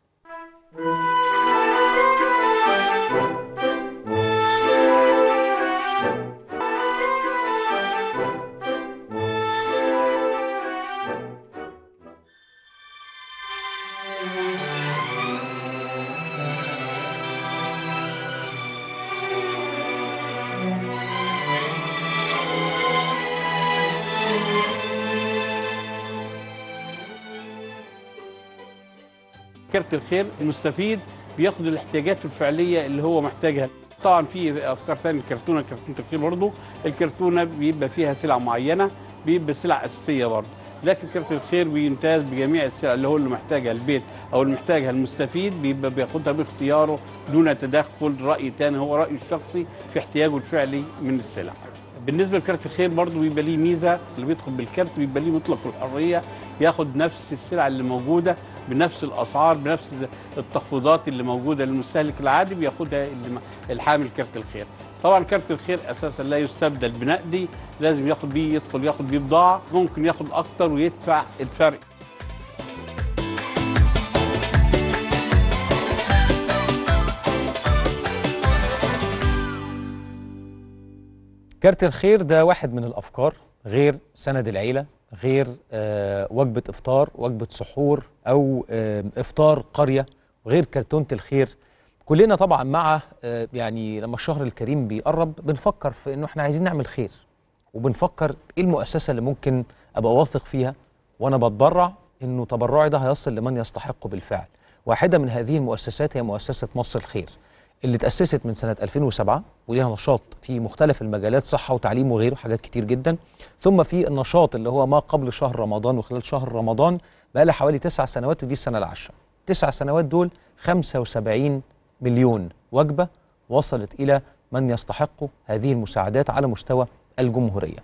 كارت الخير المستفيد بياخد الاحتياجات الفعليه اللي هو محتاجها طبعا في افكار ثانيه الكرتونه كرتونه الخير برضه الكرتونه بيبقى فيها سلع معينه بيبقى سلع اساسيه برضه لكن كارت الخير بيمتاز بجميع السلع اللي هو اللي محتاجها البيت او اللي محتاجها المستفيد بيبقى بياخدها باختياره دون تدخل راي ثاني هو رايه الشخصي في احتياجه الفعلي من السلع. بالنسبه لكارت الخير برضه بيبقى ليه ميزه اللي بيدخل بالكارت بيبقى ليه مطلق الحريه ياخد نفس السلع اللي موجوده بنفس الاسعار بنفس التخفيضات اللي موجوده للمستهلك العادي بياخدها الحامل كارت الخير طبعا كارت الخير اساسا لا يستبدل بنقدي لازم ياخد بيه يدخل ياخد بيه بضاعه ممكن ياخد اكتر ويدفع الفرق كارت الخير ده واحد من الافكار غير سند العيله غير آه، وجبه افطار وجبه سحور او افطار قريه غير كرتونه الخير كلنا طبعا مع آه، يعني لما الشهر الكريم بيقرب بنفكر في انه احنا عايزين نعمل خير وبنفكر ايه المؤسسه اللي ممكن ابقى واثق فيها وانا بتبرع انه تبرعي ده هيصل لمن يستحقه بالفعل واحده من هذه المؤسسات هي مؤسسه مصر الخير اللي تأسست من سنة 2007 وليها نشاط في مختلف المجالات صحة وتعليم وغيره حاجات كتير جدا ثم في النشاط اللي هو ما قبل شهر رمضان وخلال شهر رمضان بقى لها حوالي تسع سنوات ودي السنة العاشرة تسع سنوات دول 75 مليون وجبة وصلت إلى من يستحق هذه المساعدات على مستوى الجمهورية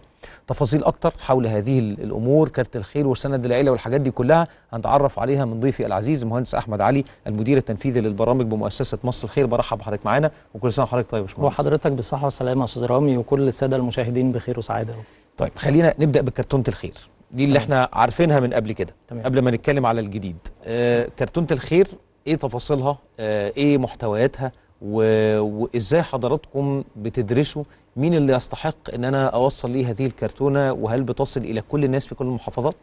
تفاصيل اكتر حول هذه الامور كارت الخير وسند العيله والحاجات دي كلها هنتعرف عليها من ضيفي العزيز المهندس احمد علي المدير التنفيذي للبرامج بمؤسسه مصر الخير برحب بحضرتك معانا وكل سنه وحضرتك طيب يا باشمهندس وحضرتك بالصحه والسلامه يا استاذ رامي وكل الساده المشاهدين بخير وسعاده طيب خلينا نبدا بكرتونه الخير دي اللي احنا عارفينها من قبل كده قبل ما نتكلم على الجديد آه كرتونه الخير ايه تفاصيلها آه ايه محتوياتها و... وازاي حضراتكم بتدرسوا مين اللي يستحق ان انا اوصل ليه هذه الكرتونه وهل بتصل الى كل الناس في كل المحافظات؟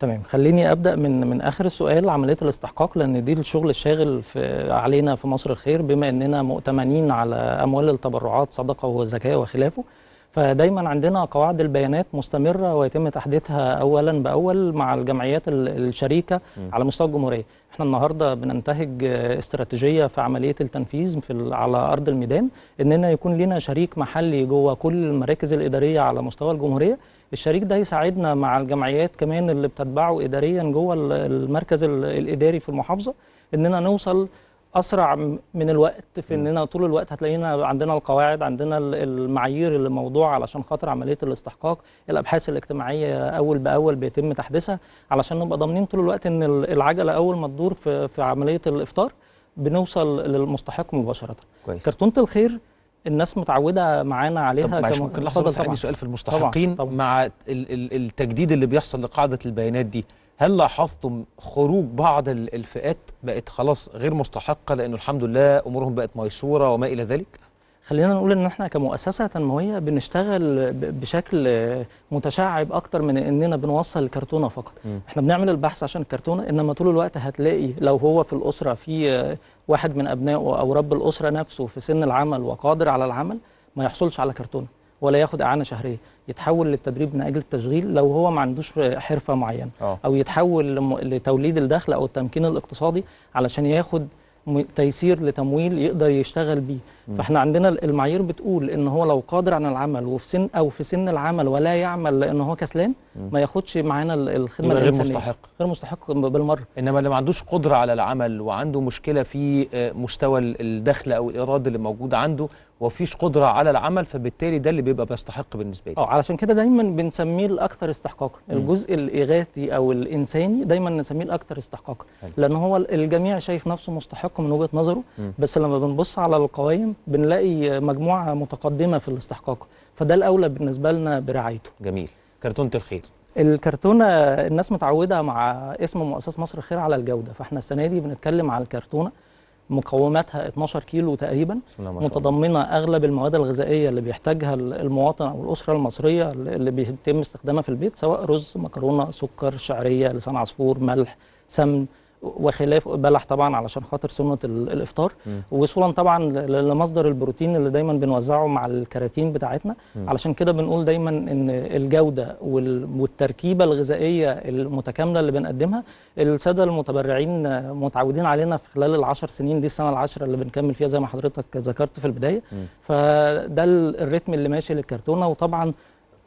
تمام خليني ابدا من من اخر السؤال عمليه الاستحقاق لان دي الشغل الشاغل في علينا في مصر الخير بما اننا مؤتمنين على اموال التبرعات صدقه وزكاه وخلافه فدايما عندنا قواعد البيانات مستمرة ويتم تحديثها أولا بأول مع الجمعيات الشريكة على مستوى الجمهورية احنا النهارده بننتهج آه، استراتيجيه في عمليه التنفيذ في على ارض الميدان اننا يكون لنا شريك محلي جوه كل المراكز الاداريه على مستوى الجمهوريه الشريك ده يساعدنا مع الجمعيات كمان اللي بتتبعه اداريا جوه المركز الاداري في المحافظه اننا نوصل اسرع من الوقت في اننا طول الوقت هتلاقينا عندنا القواعد عندنا المعايير اللي موضوعه علشان خاطر عمليه الاستحقاق الابحاث الاجتماعيه اول باول بيتم تحديثها علشان نبقى ضامنين طول الوقت ان العجله اول ما تدور في, في عمليه الافطار بنوصل للمستحق مباشره كويس. كرتونه الخير الناس متعوده معانا عليها طب معلش ممكن لحظه بس عندي سؤال في المستحقين طبعًا. طبعًا. مع التجديد اللي بيحصل لقاعده البيانات دي هل لاحظتم خروج بعض الفئات بقت خلاص غير مستحقه لانه الحمد لله امورهم بقت ميسوره وما الى ذلك؟ خلينا نقول ان احنا كمؤسسه تنمويه بنشتغل بشكل متشعب اكتر من اننا بنوصل الكرتونه فقط م. احنا بنعمل البحث عشان الكرتونه انما طول الوقت هتلاقي لو هو في الاسره في واحد من ابنائه او رب الاسره نفسه في سن العمل وقادر على العمل ما يحصلش على كرتونه ولا ياخد اعانه شهريه يتحول للتدريب من اجل التشغيل لو هو ما عندوش حرفه معينه آه. او يتحول لتوليد الدخل او التمكين الاقتصادي علشان ياخد تيسير لتمويل يقدر يشتغل بيه فاحنا عندنا المعايير بتقول ان هو لو قادر على العمل وفي سن او في سن العمل ولا يعمل لان هو كسلان ما ياخدش معانا الخدمه غير مستحق غير مستحق بالمره انما اللي ما عندوش قدره على العمل وعنده مشكله في آه، مستوى الدخل او الايراد اللي موجود عنده ومفيش قدره على العمل فبالتالي ده اللي بيبقى بيستحق بالنسبه لي اه علشان كده دايما بنسميه الاكثر استحقاقا الجزء الاغاثي او الانساني دايما نسميه الاكثر استحقاقا لان هو الجميع شايف نفسه مستحق من وجهه نظره مم. بس لما بنبص على القوائم بنلاقي مجموعه متقدمه في الاستحقاق فده الاولى بالنسبه لنا برعايته جميل كرتونه الخير الكرتونه الناس متعوده مع اسم مؤسسه مصر الخير على الجوده فاحنا السنه دي بنتكلم على الكرتونه مقوماتها 12 كيلو تقريبا متضمنه اغلب المواد الغذائيه اللي بيحتاجها المواطن او الاسره المصريه اللي بيتم استخدامها في البيت سواء رز مكرونه سكر شعريه لسان عصفور ملح سمن وخلاف بلح طبعا علشان خاطر سنه الافطار وصولا طبعا لمصدر البروتين اللي دايما بنوزعه مع الكراتين بتاعتنا علشان كده بنقول دايما ان الجوده والتركيبه الغذائيه المتكامله اللي بنقدمها الساده المتبرعين متعودين علينا في خلال العشر سنين دي السنه العشره اللي بنكمل فيها زي ما حضرتك ذكرت في البدايه فده الريتم اللي ماشي للكرتونه وطبعا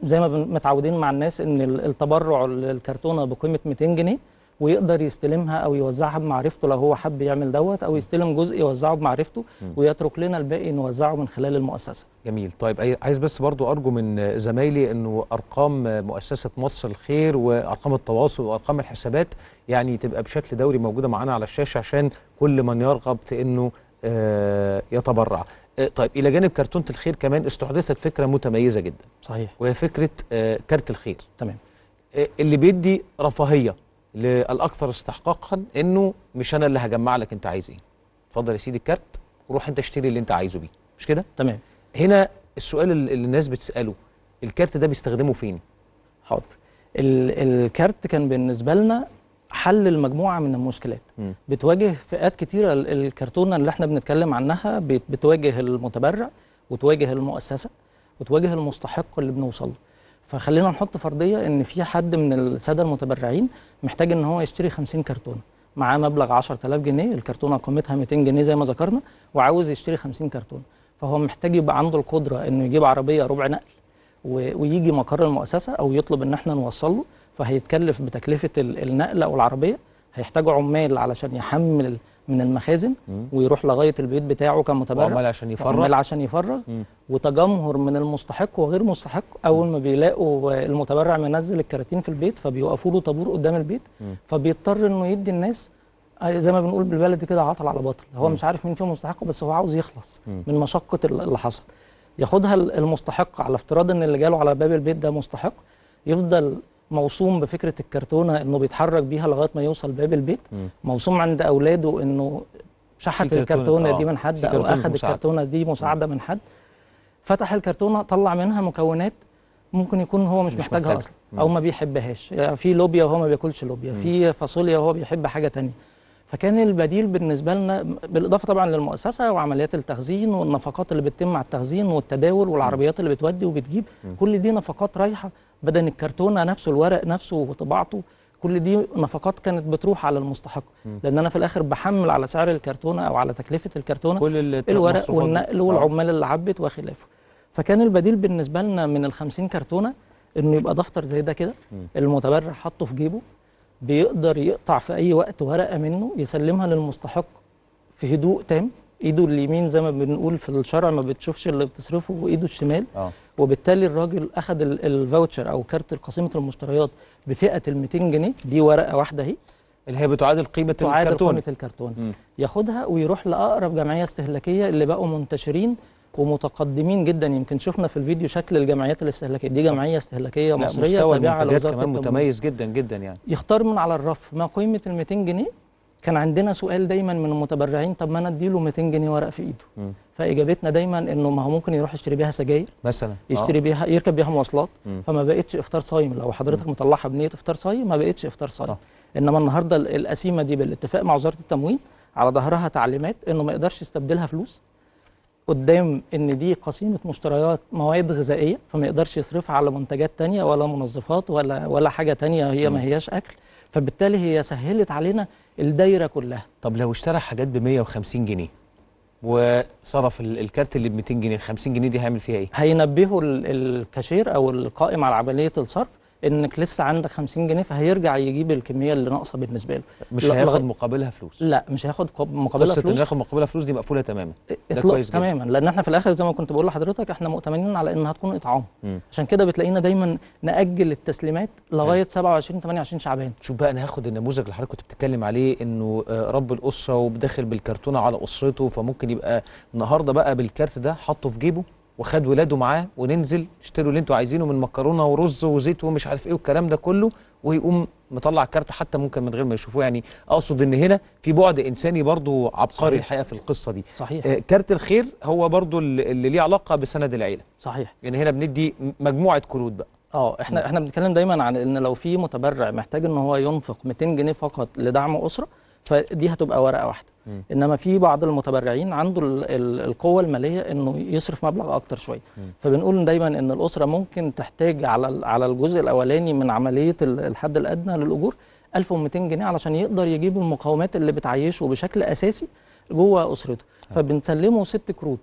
زي ما متعودين مع الناس ان التبرع للكرتونه بقيمه 200 جنيه ويقدر يستلمها او يوزعها بمعرفته لو هو حب يعمل دوت او يستلم جزء يوزعه بمعرفته ويترك لنا الباقي نوزعه من خلال المؤسسه. جميل طيب عايز بس برضو ارجو من زمايلي انه ارقام مؤسسه مصر الخير وارقام التواصل وارقام الحسابات يعني تبقى بشكل دوري موجوده معانا على الشاشه عشان كل من يرغب في انه آه، يتبرع. آه، طيب الى جانب كرتونه الخير كمان استحدثت فكره متميزه جدا. صحيح. وهي فكره آه، كارت الخير. تمام. اللي بيدي رفاهيه للاكثر استحقاقا انه مش انا اللي هجمع لك انت عايز ايه اتفضل يا سيدي الكارت وروح انت اشتري اللي انت عايزه بيه مش كده تمام هنا السؤال اللي الناس بتساله الكارت ده بيستخدمه فين حاضر الكارت كان بالنسبه لنا حل المجموعه من المشكلات م. بتواجه فئات كتيره الكرتونه اللي احنا بنتكلم عنها بتواجه المتبرع وتواجه المؤسسه وتواجه المستحق اللي بنوصل له فخلينا نحط فرضيه ان في حد من الساده المتبرعين محتاج ان هو يشتري 50 كرتونه معاه مبلغ 10000 جنيه الكرتونه قيمتها 200 جنيه زي ما ذكرنا وعاوز يشتري 50 كرتونه فهو محتاج يبقى عنده القدره انه يجيب عربيه ربع نقل ويجي مقر المؤسسه او يطلب ان احنا نوصل له فهيتكلف بتكلفه النقل او العربيه هيحتاجوا عمال علشان يحمل من المخازن ويروح لغايه البيت بتاعه كمتبرع وعمال عشان يفرغ وعمال عشان يفرغ وتجمهر من المستحق وغير مستحق اول ما بيلاقوا المتبرع منزل الكراتين في البيت فبيوقفوا له طابور قدام البيت فبيضطر انه يدي الناس آه، زي ما بنقول بالبلدي كده عطل على بطل هو مش عارف مين فيهم مستحق بس هو عاوز يخلص من مشقه اللي حصل ياخدها المستحق على افتراض ان اللي جاله على باب البيت ده مستحق يفضل موصوم بفكره الكرتونه انه بيتحرك بيها لغايه ما يوصل باب البيت مم. موصوم عند اولاده انه شحت الكرتونه دي آه. من حد او اخذ الكرتونه دي مساعده مم. من حد فتح الكرتونه طلع منها مكونات ممكن يكون هو مش, مش محتاجها محتاج. اصلا او ما بيحبهاش يعني في لوبيا وهو ما بياكلش لوبيا مم. في فاصوليا وهو بيحب حاجه ثانيه فكان البديل بالنسبه لنا بالاضافه طبعا للمؤسسه وعمليات التخزين والنفقات اللي بتتم مع التخزين والتداول والعربيات اللي بتودي وبتجيب كل دي نفقات رايحه بدل الكرتونه نفسه الورق نفسه وطباعته كل دي نفقات كانت بتروح على المستحق لان انا في الاخر بحمل على سعر الكرتونه او على تكلفه الكرتونه كل الورق والنقل آه. والعمال اللي عبت وخلافه فكان البديل بالنسبه لنا من ال 50 كرتونه انه يبقى دفتر زي ده كده المتبرع حاطه في جيبه بيقدر يقطع في اي وقت ورقه منه يسلمها للمستحق في هدوء تام ايده اليمين زي ما بنقول في الشرع ما بتشوفش اللي بتصرفه وايده الشمال أوه. وبالتالي الراجل اخذ الفاوتشر او كارت قسيمه المشتريات بفئه ال 200 جنيه دي ورقه واحده اهي اللي هي بتعادل قيمه الكرتون تعادل قيمه الكرتون م. ياخدها ويروح لاقرب جمعيه استهلاكيه اللي بقوا منتشرين ومتقدمين جدا يمكن شفنا في الفيديو شكل الجمعيات الاستهلاكيه دي جمعيه استهلاكيه مصريه مستوى المنتجات كمان متميز جدا جدا يعني يختار من على الرف ما قيمه ال 200 جنيه كان عندنا سؤال دايما من المتبرعين طب ما انا اديله 200 جنيه ورق في ايده م. فاجابتنا دايما انه ما هو ممكن يروح يشتري بيها سجاير مثلا يشتري آه. بيها يركب بيها مواصلات م. فما بقتش افطار صايم لو حضرتك مطلعها بنيه افطار صايم ما بقتش افطار صايم صح. انما النهارده القسيمه دي بالاتفاق مع وزاره التموين على ظهرها تعليمات انه ما يقدرش يستبدلها فلوس قدام ان دي قسيمه مشتريات مواد غذائيه فما يقدرش يصرفها على منتجات تانية ولا منظفات ولا ولا حاجه تانية هي ما هياش اكل فبالتالي هي سهلت علينا الدايره كلها طب لو اشترى حاجات ب 150 جنيه وصرف الكارت اللي ب 200 جنيه ال 50 جنيه دي هيعمل فيها ايه؟ هينبهه الكاشير او القائم على عمليه الصرف انك لسه عندك 50 جنيه فهيرجع يجيب الكميه اللي ناقصه بالنسبه له مش هياخد مقابلها فلوس لا مش هياخد مقابلها فلوس قصه هياخد مقابلها فلوس دي مقفوله تماما ده كويس جدا تماما لان احنا في الاخر زي ما كنت بقول لحضرتك احنا مؤتمنين على انها تكون اطعام م. عشان كده بتلاقينا دايما ناجل التسليمات لغايه 27 28 شعبان شوف بقى انا هاخد النموذج اللي حضرتك كنت بتتكلم عليه انه آه، رب الاسره وداخل بالكرتونه على اسرته فممكن يبقى النهارده بقى بالكارت ده حاطه في جيبه وخد ولاده معاه وننزل اشتروا اللي انتوا عايزينه من مكرونه ورز وزيت ومش عارف ايه والكلام ده كله ويقوم مطلع الكارت حتى ممكن من غير ما يشوفوه يعني اقصد ان هنا في بعد انساني برضو عبقري صحيح. الحقيقه في القصه دي صحيح آه كارت الخير هو برضو اللي ليه علاقه بسند العيله صحيح يعني هنا بندي مجموعه كروت بقى اه احنا م. احنا بنتكلم دايما عن ان لو في متبرع محتاج ان هو ينفق 200 جنيه فقط لدعم اسره فدي هتبقى ورقه واحده م. انما في بعض المتبرعين عنده القوه الماليه انه يصرف مبلغ اكتر شويه فبنقول دايما ان الاسره ممكن تحتاج على على الجزء الاولاني من عمليه الحد الادنى للاجور 1200 جنيه علشان يقدر يجيب المقاومات اللي بتعيشه بشكل اساسي جوه اسرته آه. فبنسلمه ست كروت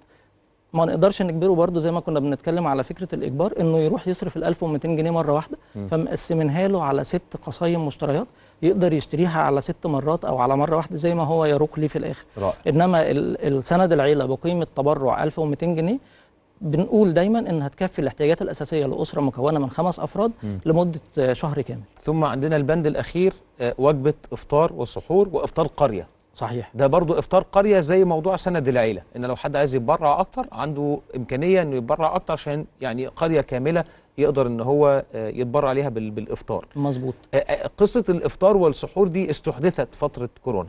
ما نقدرش نجبره برضه زي ما كنا بنتكلم على فكره الاجبار انه يروح يصرف ال 1200 جنيه مره واحده فمقسمينها له على ست قصايم مشتريات يقدر يشتريها على ست مرات او على مره واحده زي ما هو يروق ليه في الاخر رائع. انما السند العيله بقيمه تبرع 1200 جنيه بنقول دايما انها تكفي الاحتياجات الاساسيه لاسره مكونه من خمس افراد م. لمده شهر كامل ثم عندنا البند الاخير آه، وجبه افطار وسحور وافطار قريه صحيح ده برضو افطار قريه زي موضوع سند العيله ان لو حد عايز يتبرع اكتر عنده امكانيه انه يتبرع اكتر عشان يعني قريه كامله يقدر ان هو آه، يتبرع عليها بالافطار مظبوط آه، آه، قصه الافطار والسحور دي استحدثت فتره كورونا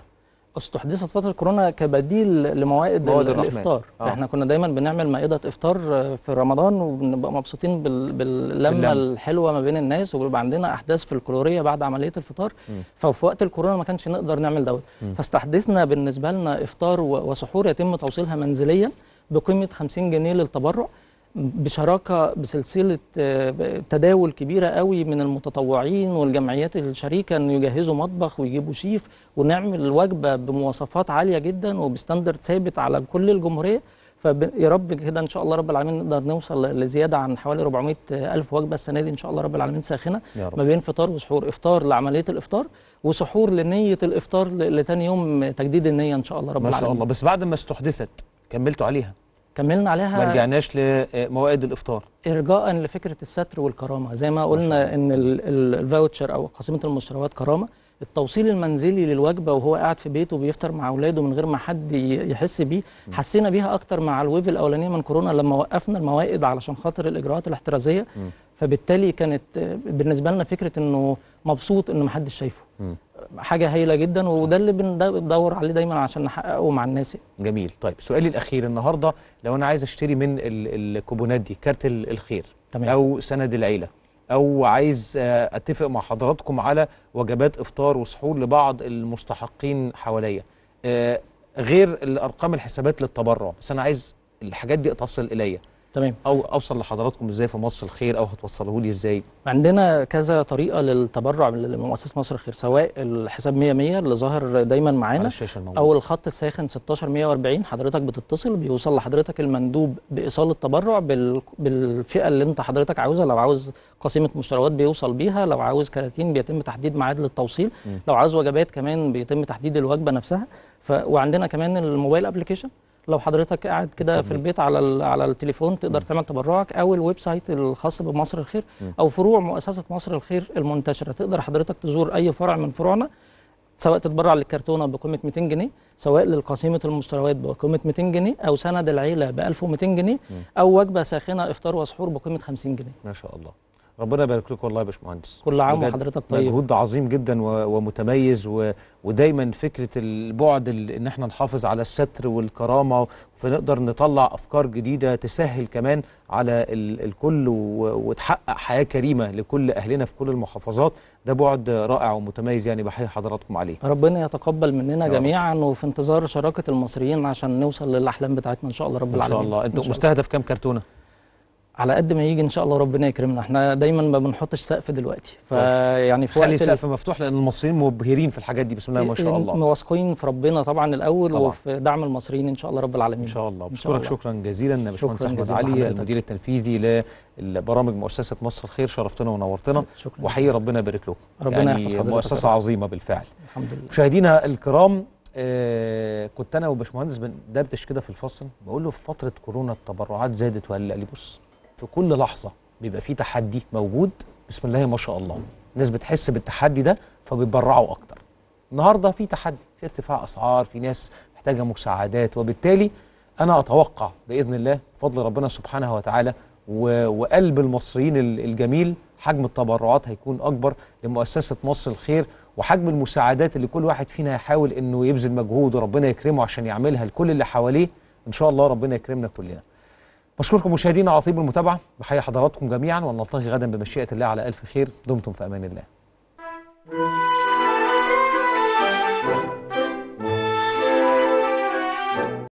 استحدثت فتره كورونا كبديل لموائد الافطار آه. احنا كنا دايما بنعمل مائده افطار في رمضان وبنبقى مبسوطين بال... باللمه الحلوه ما بين الناس وبيبقى عندنا احداث في الكلوريه بعد عمليه الفطار م. ففي وقت الكورونا ما كانش نقدر نعمل دوت فاستحدثنا بالنسبه لنا افطار و... وسحور يتم توصيلها منزليا بقيمه 50 جنيه للتبرع بشراكه بسلسله آه، تداول كبيره قوي من المتطوعين والجمعيات الشريكه ان يجهزوا مطبخ ويجيبوا شيف ونعمل وجبه بمواصفات عاليه جدا وبستاندرد ثابت على كل الجمهوريه فيا رب كده ان شاء الله رب العالمين نقدر نوصل لزياده عن حوالي 400 الف وجبه السنه دي ان شاء الله رب العالمين ساخنه ما بين فطار وسحور افطار لعمليه الافطار وسحور لنيه الافطار لتاني يوم تجديد النيه ان شاء الله رب ما العالمين ما شاء الله بس بعد ما استحدثت كملتوا عليها كملنا عليها ما رجعناش لموائد الافطار ارجاء لفكره الستر والكرامه زي ما قلنا ان الفاوتشر او قسيمه المشتريات كرامه التوصيل المنزلي للوجبه وهو قاعد في بيته بيفطر مع اولاده من غير ما حد يحس بيه حسينا بيها اكتر مع الويف الاولانيه من كورونا لما وقفنا الموائد علشان خاطر الاجراءات الاحترازيه فبالتالي كانت بالنسبه لنا فكره انه مبسوط ان محدش شايفه م. حاجه هايله جدا وده اللي بندور عليه دايما عشان نحققه مع الناس يعني. جميل طيب سؤالي الاخير النهارده لو انا عايز اشتري من الكوبونات دي كارت الخير تمام. او سند العيله او عايز آه، اتفق مع حضراتكم على وجبات افطار وسحور لبعض المستحقين حواليا آه، غير الارقام الحسابات للتبرع بس انا عايز الحاجات دي تصل اليا تمام او اوصل لحضراتكم ازاي في مصر الخير او هتوصله لي ازاي عندنا كذا طريقه للتبرع لمؤسسه مصر الخير سواء الحساب 100 100 اللي ظاهر دايما معانا او الخط الساخن 16 140 حضرتك بتتصل بيوصل لحضرتك المندوب بايصال التبرع بالفئه اللي انت حضرتك عاوزها لو عاوز قسيمه مشتريات بيوصل بيها لو عاوز كراتين بيتم تحديد ميعاد للتوصيل م. لو عاوز وجبات كمان بيتم تحديد الوجبه نفسها ف... وعندنا كمان الموبايل ابلكيشن لو حضرتك قاعد كده في البيت على على التليفون تقدر تعمل تبرعك او الويب سايت الخاص بمصر الخير او فروع مؤسسه مصر الخير المنتشره تقدر حضرتك تزور اي فرع من فروعنا سواء تتبرع للكرتونه بقيمه 200 جنيه سواء للقسيمه المشتريات بقيمه 200 جنيه او سند العيله ب 1200 جنيه او وجبه ساخنه افطار وسحور بقيمه 50 جنيه ما شاء الله ربنا يبارك لكم والله يا باشمهندس كل عام وحضرتك طيب مجهود طيب. عظيم جدا ومتميز و... ودايما فكره البعد ال... ان احنا نحافظ على الستر والكرامه فنقدر نطلع افكار جديده تسهل كمان على ال... الكل و... وتحقق حياه كريمه لكل اهلنا في كل المحافظات ده بعد رائع ومتميز يعني بحيي حضراتكم عليه ربنا يتقبل مننا جميعا وفي انتظار شراكه المصريين عشان نوصل للاحلام بتاعتنا ان شاء الله رب العالمين ان شاء الله انت مستهدف كام كرتونه على قد ما يجي ان شاء الله ربنا يكرمنا احنا دايما ما بنحطش سقف دلوقتي فيعني طيب. في خلي سقف مفتوح لان المصريين مبهرين في الحاجات دي بسم الله ما شاء الله واثقين في ربنا طبعا الاول طبعا. وفي دعم المصريين ان شاء الله رب العالمين ان شاء الله بشكرك شكرا جزيلا باشمهندس احمد علي المدير التنفيذي لبرامج مؤسسه مصر الخير شرفتنا ونورتنا وحي ربنا يبارك لكم ربنا يعني مؤسسه عظيمه بالفعل الحمد لله مشاهدينا الكرام آه كنت انا وباشمهندس بندردش كده في الفصل بقول له في فتره كورونا التبرعات زادت ولا لي بص في كل لحظه بيبقى في تحدي موجود بسم الله ما شاء الله الناس بتحس بالتحدي ده فبيتبرعوا اكتر النهارده في تحدي في ارتفاع اسعار في ناس محتاجه مساعدات وبالتالي انا اتوقع باذن الله بفضل ربنا سبحانه وتعالى وقلب المصريين الجميل حجم التبرعات هيكون اكبر لمؤسسه مصر الخير وحجم المساعدات اللي كل واحد فينا يحاول انه يبذل مجهود وربنا يكرمه عشان يعملها لكل اللي حواليه ان شاء الله ربنا يكرمنا كلنا بشكركم مشاهدينا على طيب المتابعه بحيا حضراتكم جميعا ونلتقي غدا بمشيئه الله على الف خير دمتم في امان الله